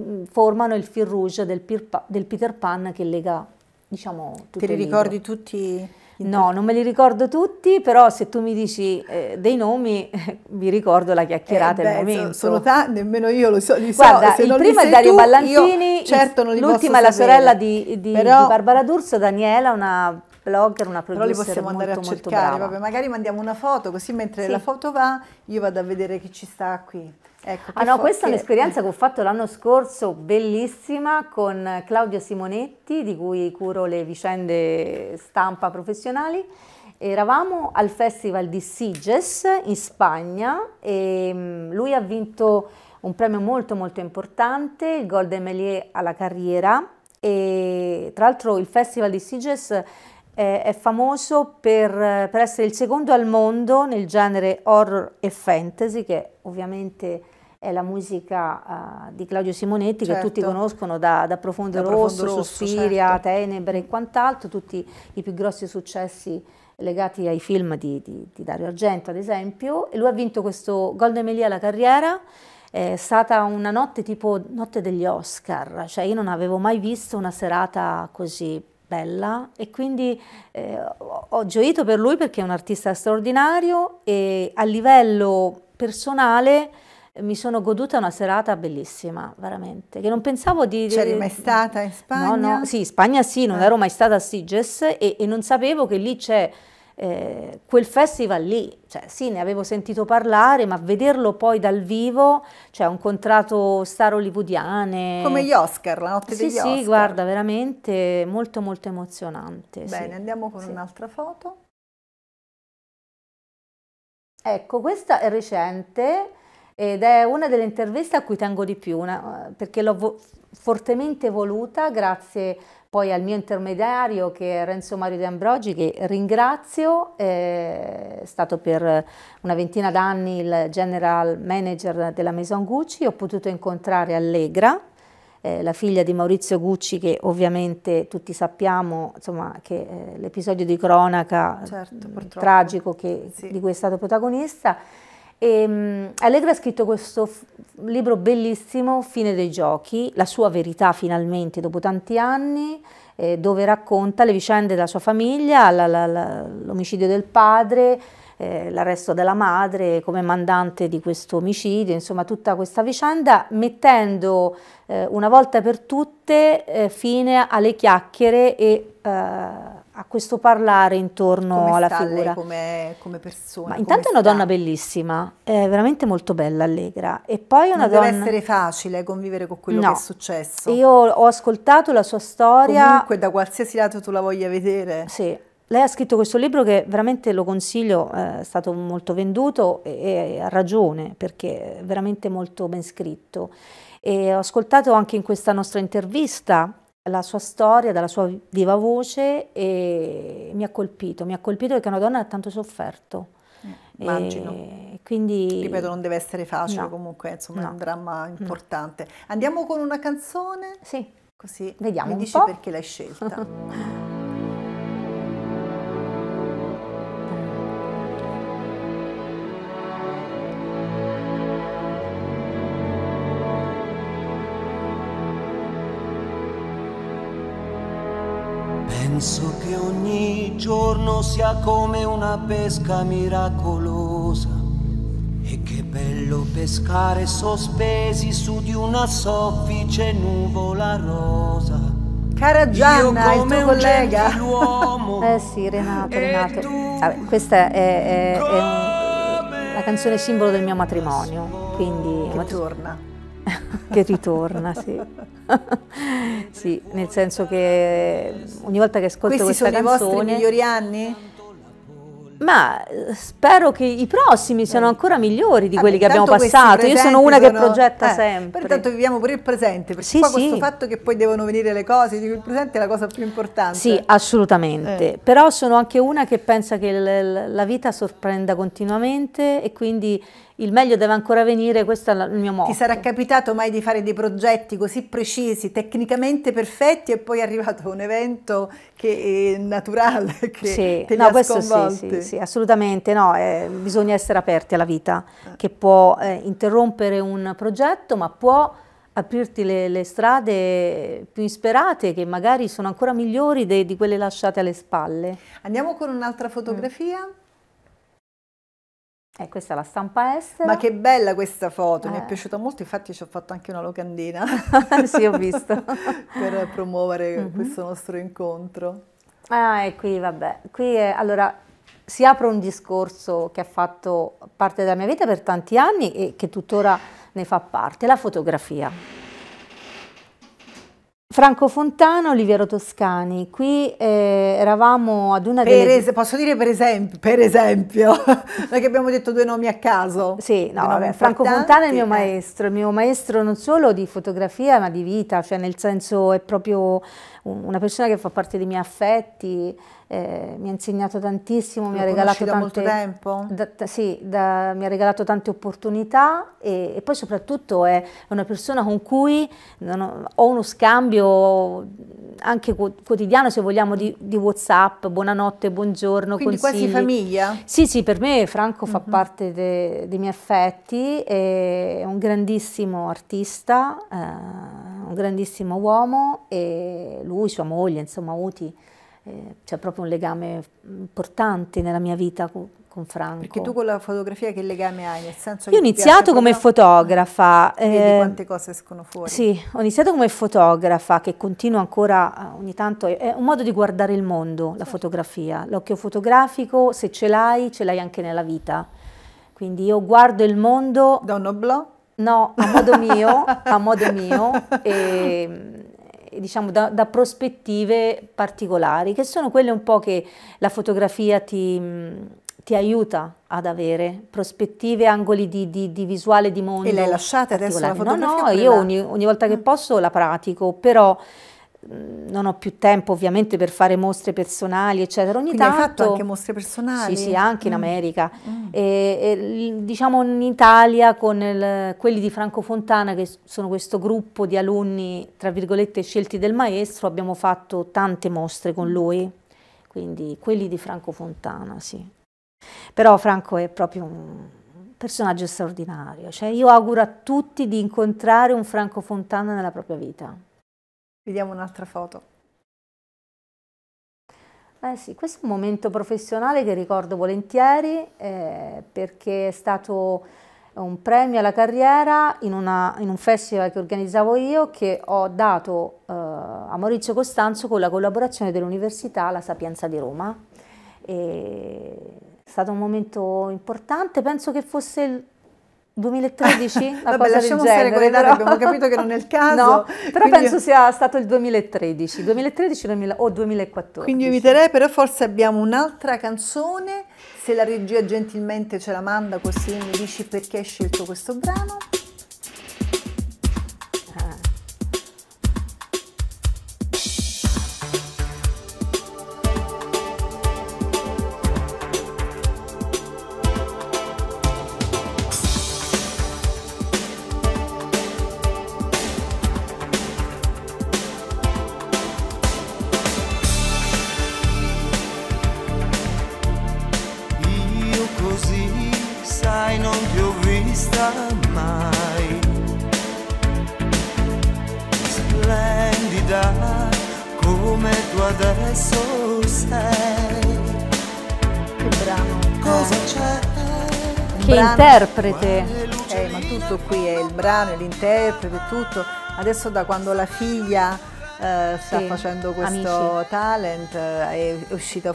mm, formano il fil rouge del, del Peter Pan che lega diciamo tutto Te li ricordi tutti? No, non me li ricordo tutti, però se tu mi dici eh, dei nomi, vi ricordo la chiacchierata eh, il momento. Sono tanti, nemmeno io lo so. Li Guarda, so, il primo è Dario tu, Ballantini, certo l'ultima è la sorella di, di, però... di Barbara D'Urso, Daniela, una blogger, una producer Però li possiamo andare molto, a cercare, vabbè, magari mandiamo una foto, così mentre sì. la foto va io vado a vedere chi ci sta qui. Ecco, ah no, questa che... è un'esperienza che ho fatto l'anno scorso, bellissima, con Claudio Simonetti, di cui curo le vicende stampa professionali. Eravamo al Festival di Siges in Spagna e mm, lui ha vinto un premio molto molto importante, il Golden Melier alla carriera. E, tra l'altro il Festival di Siges è famoso per, per, essere il secondo al mondo nel genere horror e fantasy, che ovviamente è la musica uh, di Claudio Simonetti certo. che tutti certo. conoscono da, da Profondo, da Rosso, Profondo Rosso, Sospiria, certo. Tenebre e quant'altro, tutti i più grossi successi legati ai film di, di, di Dario Argento ad esempio, e lui ha vinto questo Golden Melia alla carriera, è stata una notte tipo notte degli Oscar, cioè io non avevo mai visto una serata così bella e quindi eh, ho gioito per lui perché è un artista straordinario e a livello personale mi sono goduta una serata bellissima, veramente, che non pensavo di... C'eri mai stata in Spagna? No, no, sì, in Spagna sì, non eh. ero mai stata a Siges e, e non sapevo che lì c'è... Eh, quel festival lì, cioè, sì, ne avevo sentito parlare, ma vederlo poi dal vivo, cioè un contrato star hollywoodiane. Come gli Oscar, la notte sì, degli sì, Oscar. Sì, guarda, veramente molto molto emozionante. Bene, sì. andiamo con sì. un'altra foto. Ecco, questa è recente, ed è una delle interviste a cui tengo di più, una, eh, perché l'ho vo fortemente voluta grazie poi al mio intermediario che è Renzo Mario De Ambrogi che ringrazio, è stato per una ventina d'anni il general manager della Maison Gucci, ho potuto incontrare Allegra, eh, la figlia di Maurizio Gucci che ovviamente tutti sappiamo insomma, che eh, l'episodio di cronaca certo, mm, tragico che, sì. di cui è stato protagonista, e ehm, Allegra ha scritto questo libro bellissimo, Fine dei giochi, la sua verità finalmente dopo tanti anni, eh, dove racconta le vicende della sua famiglia, l'omicidio del padre, eh, l'arresto della madre come mandante di questo omicidio, insomma tutta questa vicenda, mettendo eh, una volta per tutte eh, fine alle chiacchiere e eh, a questo parlare intorno come alla figura. Come, come persona. Ma intanto è una sta? donna bellissima, è veramente molto bella, allegra. E poi una non donna... deve essere facile convivere con quello no. che è successo. Io ho ascoltato la sua storia. Comunque, da qualsiasi lato tu la voglia vedere. Sì. Lei ha scritto questo libro che veramente lo consiglio, eh, è stato molto venduto e, e ha ragione perché è veramente molto ben scritto. E ho ascoltato anche in questa nostra intervista la sua storia, dalla sua viva voce e mi ha colpito, mi ha colpito perché una donna ha tanto sofferto. Eh, immagino. Quindi, Ripeto, non deve essere facile no, comunque, insomma no, è un dramma mm. importante. No. Andiamo con una canzone? Sì. Così Vediamo mi dici perché l'hai scelta. penso che ogni giorno sia come una pesca miracolosa e che bello pescare sospesi su di una soffice nuvola rosa. Cara Gianna, Io come il tuo collega. eh sì, Renato, Renato. Tu, Vabbè, questa è, è, è un, la canzone simbolo del mio matrimonio, quindi... Che torna che ritorna, sì. sì. nel senso che eh, ogni volta che ascolto Questi questa canzone... Questi sono i vostri migliori anni? Ma eh, spero che i prossimi siano ancora migliori di quelli ah, che abbiamo passato. Io sono una sono... che progetta eh, sempre. Pertanto viviamo pure il presente, perché sì, poi sì. questo fatto che poi devono venire le cose, il presente è la cosa più importante. Sì, assolutamente. Eh. Però sono anche una che pensa che la vita sorprenda continuamente e quindi il meglio deve ancora venire, questo è il mio modo. Ti sarà capitato mai di fare dei progetti così precisi, tecnicamente perfetti e poi è arrivato un evento che è naturale, che sì, te no, questo sì, sì, sì, assolutamente, no, eh, bisogna essere aperti alla vita, eh. che può eh, interrompere un progetto, ma può aprirti le, le, strade più insperate che magari sono ancora migliori de, di quelle lasciate alle spalle. Andiamo con un'altra fotografia. Mm. E eh, questa è la stampa estera. Ma che bella questa foto, eh. mi è eh. piaciuta molto, infatti ci ho fatto anche una locandina. sì, ho visto. per promuovere mm-hmm. questo nostro incontro. Ah, e qui vabbè, qui è, allora si apre un discorso che ha fatto parte della mia vita per tanti anni e che tuttora ne fa parte, la fotografia. Franco Fontana, Oliviero Toscani, qui eh, eravamo ad una per delle... posso dire per, esempio, per esempio, perché abbiamo detto due nomi a caso. Sì, no, vabbè, Franco Fontana è il mio eh. maestro, il mio maestro non solo di fotografia ma di vita, cioè nel senso è proprio una persona che fa parte dei miei affetti, eh, mi ha insegnato tantissimo, Lo mi ha regalato da molto tempo? Da, sì, da, mi ha regalato tante opportunità e, e, poi soprattutto è una persona con cui ho, ho, uno scambio anche quotidiano, se vogliamo, di, di Whatsapp, buonanotte, buongiorno, Quindi consigli. quasi famiglia? Sì, sì, per me Franco mm -hmm. fa mhm. parte de, dei miei affetti, è un grandissimo artista, eh, grandissimo uomo e lui, sua moglie, insomma Uti, eh, c'è proprio un legame importante nella mia vita con, con Franco. Perché tu con la fotografia che legame hai? Nel senso Io ho iniziato come fotografa. Vedi eh, quante cose escono fuori. Sì, ho iniziato come fotografa che continuo ancora eh, ogni tanto, è un modo di guardare il mondo, la certo. fotografia. L'occhio fotografico, se ce l'hai, ce l'hai anche nella vita. Quindi io guardo il mondo... Da un oblò? No, a modo mio, a modo mio ehm, e, diciamo da, da, prospettive particolari, che sono quelle un po' che la fotografia ti, mm, ti aiuta ad avere, prospettive, angoli di, di, di visuale di mondo. E l'hai lasciata adesso la fotografia? No, no, io ogni, ogni volta che mm. posso la pratico, però Mm, non ho più tempo ovviamente per fare mostre personali, eccetera. Ogni Quindi tanto, hai fatto anche mostre personali? Sì, sì, anche mm. in America. Mm. E, e, diciamo in Italia con il, quelli di Franco Fontana, che sono questo gruppo di alunni, tra virgolette, scelti del maestro, abbiamo fatto tante mostre con mm. lui. Quindi quelli di Franco Fontana, sì. Però Franco è proprio un personaggio straordinario. Cioè, io auguro a tutti di incontrare un Franco Fontana nella propria vita. Vediamo un'altra foto. Eh sì, questo è un momento professionale che ricordo volentieri eh, perché è stato un premio alla carriera in, una, in, un festival che organizzavo io che ho dato eh, a Maurizio Costanzo con la collaborazione dell'Università La Sapienza di Roma. E è stato un momento importante, penso che fosse il 2013? Una Vabbè, cosa lasciamo genere, stare con l'età, però... abbiamo capito che non è il caso. No, però quindi... penso sia stato il 2013, 2013 2000, o 2014. Quindi eviterei, però forse abbiamo un'altra canzone, se la regia gentilmente ce la manda così mi dici perché hai scelto questo brano. vista mai. Splendida come tu adesso sei. Che brano. Cosa eh. c'è? Che interprete. Eh, ma tutto qui è il brano, l'interprete, tutto. Adesso da quando la figlia eh, sta sì. facendo questo Amici. talent, eh, è uscita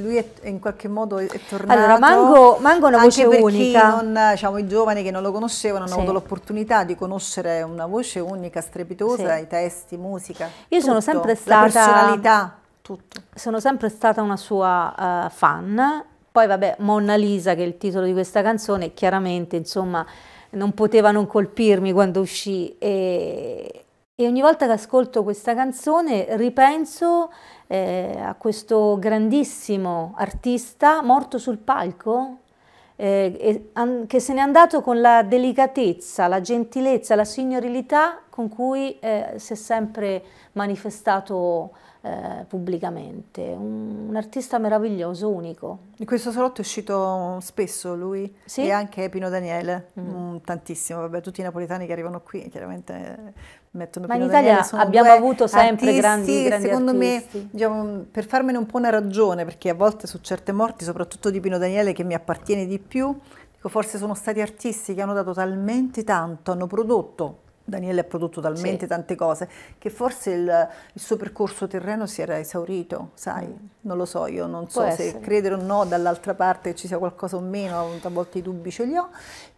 lui è, in qualche modo è tornato. Allora, Mango, Mango è una voce unica. Non, diciamo, I giovani che non lo conoscevano hanno sì. avuto l'opportunità di conoscere una voce unica, strepitosa, sì. i testi, musica. Io tutto, sono sempre stata... La personalità, tutto. Sono sempre stata una sua uh, fan. Poi vabbè, Mona Lisa, che è il titolo di questa canzone, chiaramente insomma non poteva non colpirmi quando uscì e, e ogni volta che ascolto questa canzone ripenso eh, a questo grandissimo artista morto sul palco, eh, che se n'è andato con la delicatezza, la gentilezza, la signorilità con cui eh, si è sempre manifestato eh, pubblicamente. Un, un, artista meraviglioso, unico. In questo salotto è uscito spesso lui sì? e anche Pino Daniele, mm. Mm, tantissimo, vabbè, tutti i napoletani che arrivano qui chiaramente eh, mettono Ma in Italia Daniele, abbiamo avuto sempre artisti, grandi, grandi secondo artisti. me, diciamo, per farmene un po' una ragione, perché a volte su certe morti, soprattutto di Pino Daniele che mi appartiene di più, forse sono stati artisti che hanno dato talmente tanto, hanno prodotto Daniele ha prodotto talmente sì. tante cose che forse il, il, suo percorso terreno si era esaurito, sai, non lo so, io non Può so essere. se credere o no dall'altra parte che ci sia qualcosa o meno, a volte i dubbi ce li ho,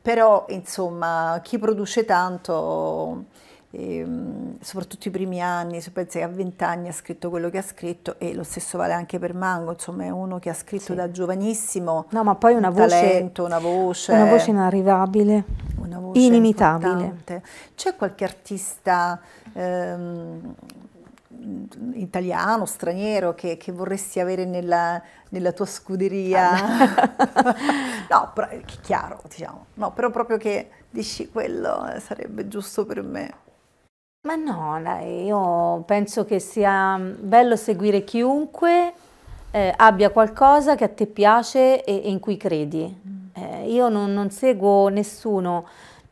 però insomma chi produce tanto e, ehm, soprattutto i primi anni, se pensi che a 20 anni ha scritto quello che ha scritto e lo stesso vale anche per Mango, insomma è uno che ha scritto sì. da giovanissimo, no, ma poi una un voce, talento, una voce, una voce inarrivabile, una voce inimitabile. Importante. C'è qualche artista ehm, italiano, straniero che, che vorresti avere nella, nella tua scuderia? Ah, no, però, chiaro, diciamo, no, però proprio che dici quello sarebbe giusto per me. Ma no, io penso che sia bello seguire chiunque eh, abbia qualcosa che a te piace e, e in cui credi. Mm. Eh, io non, non, seguo nessuno,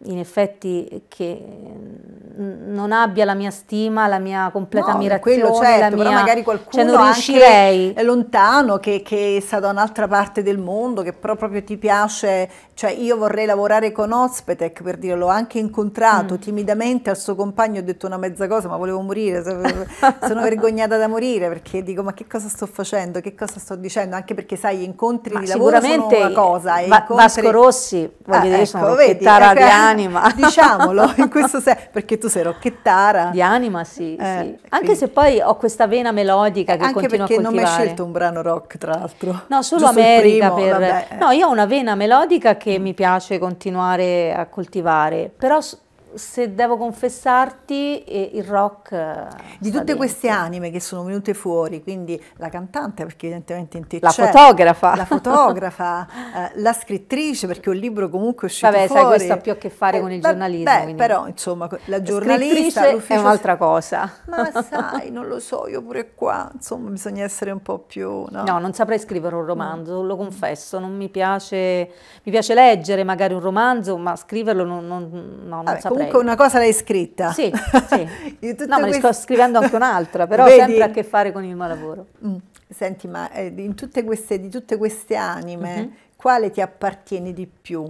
in effetti, che mm, non abbia la mia stima, la mia completa no, ammirazione. Quello certo, mia, però magari qualcuno cioè non riuscirei. lontano, che, che sta da un'altra parte del mondo, che però proprio ti piace cioè io vorrei lavorare con Ospetec per dire, l'ho anche incontrato mm. timidamente al suo compagno, ho detto una mezza cosa, ma volevo morire, sono vergognata da morire perché dico ma che cosa sto facendo, che cosa sto dicendo, anche perché sai gli incontri ma di lavoro sono una cosa. Va- incontri... Vasco Rossi, voglio ah, dire, ecco, sono rocchettara vedi, ecco, di eh, anima. Diciamolo, in questo senso, perché tu sei rocchettara. Di anima sì, eh, sì. Quindi... anche se poi ho questa vena melodica che anche continua a coltivare. Anche perché non mi hai scelto un brano rock tra l'altro. No, solo Giusto America. Primo, per... Eh. No, io ho una vena melodica che che mm. mi piace continuare a coltivare, però se devo confessarti, eh, il rock... Eh, Di tutte dentro. queste anime che sono venute fuori, quindi la cantante, perché evidentemente in te La fotografa. La fotografa, eh, la scrittrice, perché un libro comunque è uscito Vabbè, fuori. sai, questo ha più a che fare eh, con il beh, giornalismo. Beh, quindi. però, insomma, la giornalista... è un'altra cosa. Ma sai, non lo so, io pure qua, insomma, bisogna essere un po' più... No, no non saprei scrivere un romanzo, mm. lo confesso, non mi piace... Mi piace leggere magari un romanzo, ma scriverlo non, non, no, non Vabbè, saprei Comunque una cosa l'hai scritta. Sì, sì. no, ma ne sto scrivendo anche un'altra, però Vedi? sempre a che fare con il mio lavoro. Mm. Senti, ma eh, tutte queste, di tutte queste anime, mm -hmm. quale ti appartiene di più?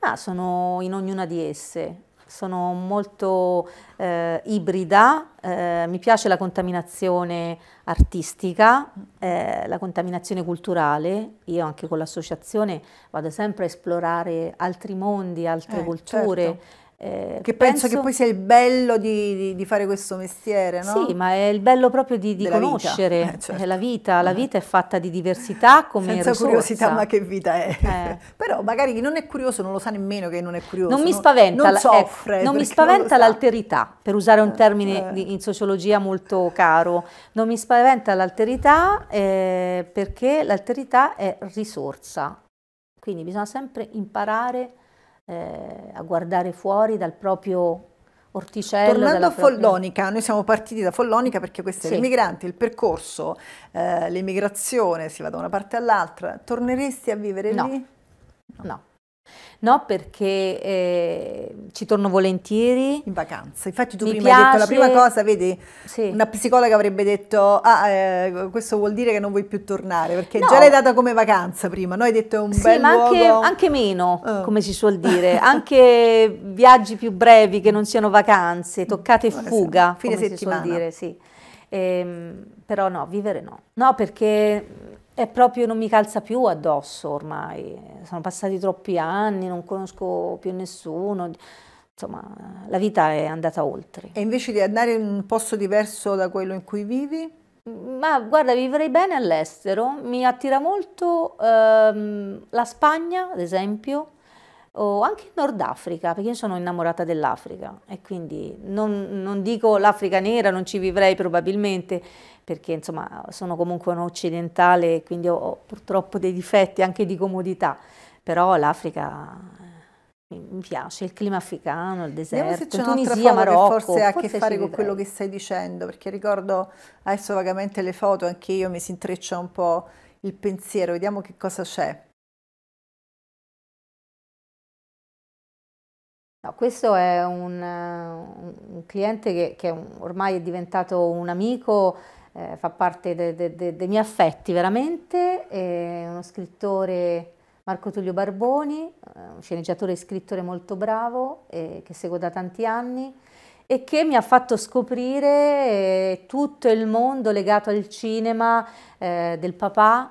Ma sono in ognuna di esse. Sono molto eh, ibrida, eh, mi piace la contaminazione artistica, eh, la contaminazione culturale. Io anche con l'associazione vado sempre a esplorare altri mondi, altre eh, culture. Certo eh, che penso, penso, che poi sia il bello di, di, di, fare questo mestiere, no? Sì, ma è il bello proprio di, di conoscere vita. Eh, certo. Eh, la vita. La eh. vita è fatta di diversità come Senza risorsa. curiosità, ma che vita è? Eh. Però magari chi non è curioso non lo sa nemmeno che non è curioso. Non mi spaventa, non, ecco, non soffre, non mi spaventa non l'alterità, per usare un eh, termine in sociologia molto caro. Non mi spaventa l'alterità perché l'alterità è risorsa. Quindi bisogna sempre imparare eh, a guardare fuori dal proprio orticello. Tornando a Follonica, noi siamo partiti da Follonica perché questi sì. migranti, il percorso, eh, l'emigrazione, si va da una parte all'altra. Torneresti a vivere no. lì? No. no. No, perché eh, ci torno volentieri. In vacanza. Infatti tu mi prima piace. hai detto la prima cosa, vedi, sì. una psicologa avrebbe detto, ah, eh, questo vuol dire che non vuoi più tornare, perché no. già l'hai data come vacanza prima, no? Hai detto è un sì, bel ma anche, anche meno, uh. come si suol dire, anche viaggi più brevi che non siano vacanze, mm. toccate e fuga, fine come settimana. si suol dire, sì. Ehm, però no, vivere no. No, perché è proprio non mi calza più addosso ormai, sono passati troppi anni, non conosco più nessuno, insomma la vita è andata oltre. E invece di andare in un posto diverso da quello in cui vivi? Ma guarda, vivrei bene all'estero, mi attira molto ehm, la Spagna, ad esempio, o anche in Nord Africa, perché io sono innamorata dell'Africa e quindi non, non dico l'Africa nera, non ci vivrei probabilmente, perché insomma sono comunque un occidentale e quindi ho purtroppo dei difetti anche di comodità, però l'Africa eh, mi piace il clima africano, il deserto, c'è Tunisia, Marocco. Che forse ha a che fare con quello che stai dicendo, perché ricordo adesso vagamente le foto, anche io mi si intreccia un po' il pensiero, vediamo che cosa c'è. No, questo è un, un cliente che, che, ormai è diventato un amico, eh, fa parte dei de, de, de miei affetti veramente, è uno scrittore Marco Tullio Barboni, un sceneggiatore e scrittore molto bravo eh, che seguo da tanti anni e che mi ha fatto scoprire eh, tutto il mondo legato al cinema eh, del papà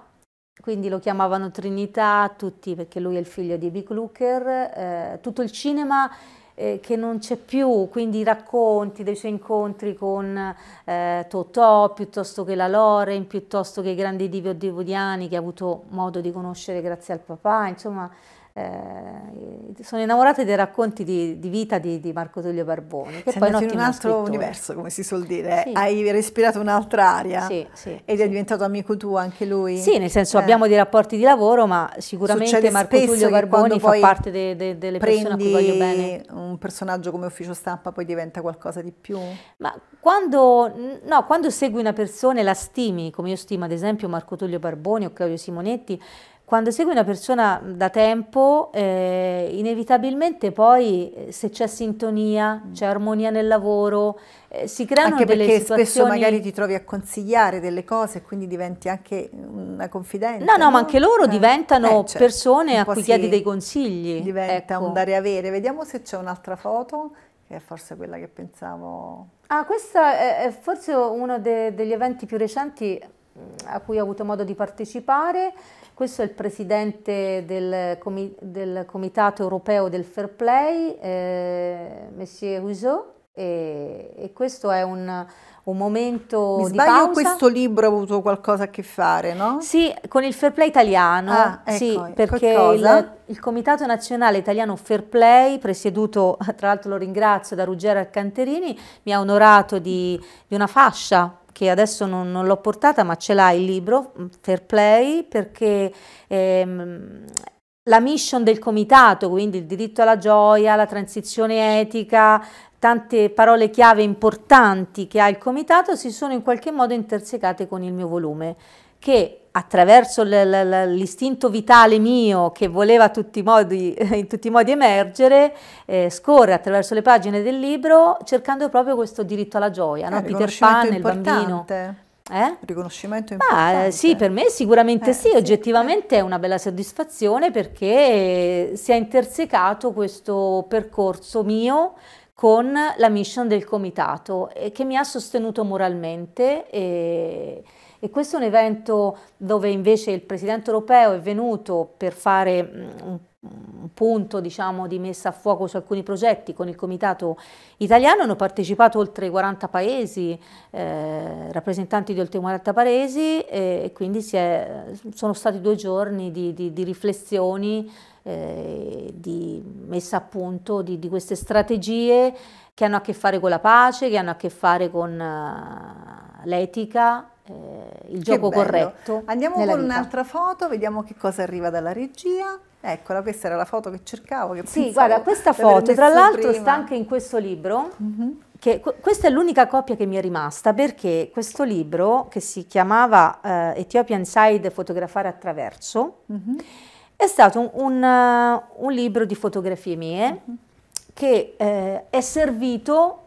quindi lo chiamavano Trinità tutti perché lui è il figlio di Big Looker, eh, tutto il cinema eh, che non c'è più, quindi i racconti dei suoi incontri con eh, Totò, piuttosto che la Loren, piuttosto che i grandi divi hollywoodiani che ha avuto modo di conoscere grazie al papà, insomma eh, sono innamorata dei racconti di, di vita di, di, Marco Tullio Barboni. Che Sei poi è un, un altro scrittore. universo, come si suol dire. Sì. Hai respirato un'altra aria sì, sì, ed è diventato amico tuo anche lui. Sì, nel senso eh. abbiamo dei rapporti di lavoro, ma sicuramente Succede Marco Tullio Barboni fa parte de, de, delle persone a cui voglio bene. Un personaggio come ufficio stampa poi diventa qualcosa di più? Ma quando, no, quando segui una persona e la stimi, come io stimo ad esempio Marco Tullio Barboni o Claudio Simonetti, quando segui una persona da tempo, eh, inevitabilmente poi eh, se c'è sintonia, mm. c'è armonia nel lavoro, eh, si creano anche delle situazioni... Anche perché spesso magari ti trovi a consigliare delle cose e quindi diventi anche una confidente. No, no, no? ma anche loro eh. diventano cioè, persone a cui chiedi dei consigli. Diventa ecco. un dare avere. Vediamo se c'è un'altra foto, che è forse quella che pensavo... Ah, questo è, è forse uno de, degli eventi più recenti a cui ho avuto modo di partecipare questo è il presidente del, comi del Comitato Europeo del Fair Play, eh, Monsieur Rousseau. E, e, questo è un, un momento Mi sbaglio, di pausa. questo libro ha avuto qualcosa a che fare, no? Sì, con il Fair Play italiano, ah, ecco, sì, perché il, il, Comitato Nazionale Italiano Fair Play, presieduto, tra l'altro lo ringrazio, da Ruggero Alcanterini, mi ha onorato di, di una fascia che adesso non, non l'ho portata, ma ce l'ha il libro, mm, Fair Play, perché ehm, la mission del comitato, quindi il diritto alla gioia, la transizione etica, tante parole chiave importanti che ha il comitato si sono in qualche modo intersecate con il mio volume che attraverso l'istinto vitale mio che voleva tutti modi, in tutti i modi emergere, eh, scorre attraverso le pagine del libro cercando proprio questo diritto alla gioia, eh, no? Peter Pan, importante. il bambino. Eh? Riconoscimento eh, importante. Ma, sì, per me sicuramente eh, sì, sì, oggettivamente è una bella soddisfazione perché eh, si è intersecato questo percorso mio con la mission del comitato che mi ha sostenuto moralmente e questo è un evento dove invece il Presidente europeo è venuto per fare mm, un punto diciamo, di messa a fuoco su alcuni progetti con il Comitato italiano, hanno partecipato oltre 40 paesi, eh, rappresentanti di oltre 40 paesi eh, e quindi è, sono stati due giorni di, di, di riflessioni, eh, di messa a punto di, di, queste strategie che hanno a che fare con la pace, che hanno a che fare con uh, l'etica eh, il gioco corretto. Andiamo con un'altra foto, vediamo che cosa arriva dalla regia. Eccola, questa era la foto che cercavo. Che sì, guarda, questa foto tra l'altro prima. sta anche in questo libro. Mm -hmm. Che, questa è l'unica copia che mi è rimasta perché questo libro che si chiamava eh, Ethiopian Side Fotografare attraverso mm -hmm. è stato un, un, eh, un, libro di fotografie mie mm -hmm. che eh, è servito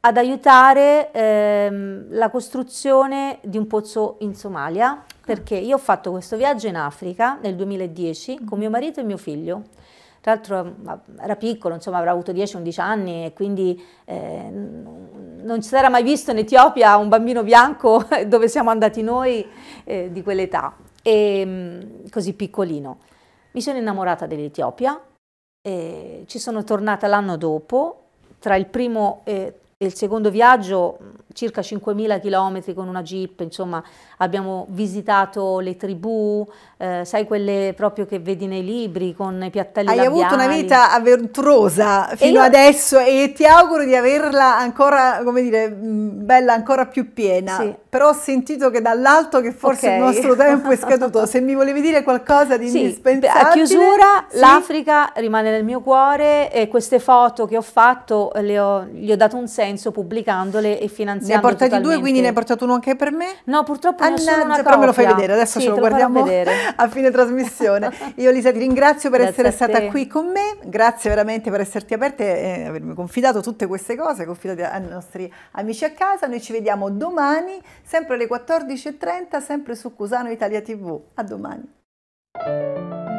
ad aiutare ehm, la costruzione di un pozzo in Somalia, perché io ho fatto questo viaggio in Africa nel 2010 con mm-hmm. mio marito e mio figlio. Tra l'altro era piccolo, insomma avrà avuto 10-11 anni e quindi eh, non si era mai visto in Etiopia un bambino bianco dove siamo andati noi eh, di quell'età, e, ehm, così piccolino. Mi sono innamorata dell'Etiopia, ci sono tornata l'anno dopo, tra il primo e il secondo viaggio circa 5.000 km con una jeep, insomma abbiamo visitato le tribù, eh, sai quelle proprio che vedi nei libri con i piattelli Hai labiali. avuto una vita avventurosa fino io... adesso e ti auguro di averla ancora, come dire, mm, bella ancora più piena, sì. però ho sentito che dall'alto che forse okay. il nostro tempo è scaduto, se mi volevi dire qualcosa di sì, indispensabile. A chiusura sì. l'Africa rimane nel mio cuore e queste foto che ho fatto le ho, gli ho dato un senso pubblicandole e finanziandole ne ha portati totalmente. due, quindi ne hai portato uno anche per me? No, purtroppo non sono una però me lo fai vedere, adesso sì, ce lo, guardiamo a fine trasmissione. Io Lisa ti ringrazio per grazie essere stata qui con me, grazie veramente per esserti aperta e eh, avermi confidato tutte queste cose, confidate ai nostri amici a casa. Noi ci vediamo domani, sempre alle 14.30, sempre su Cusano Italia TV. A domani.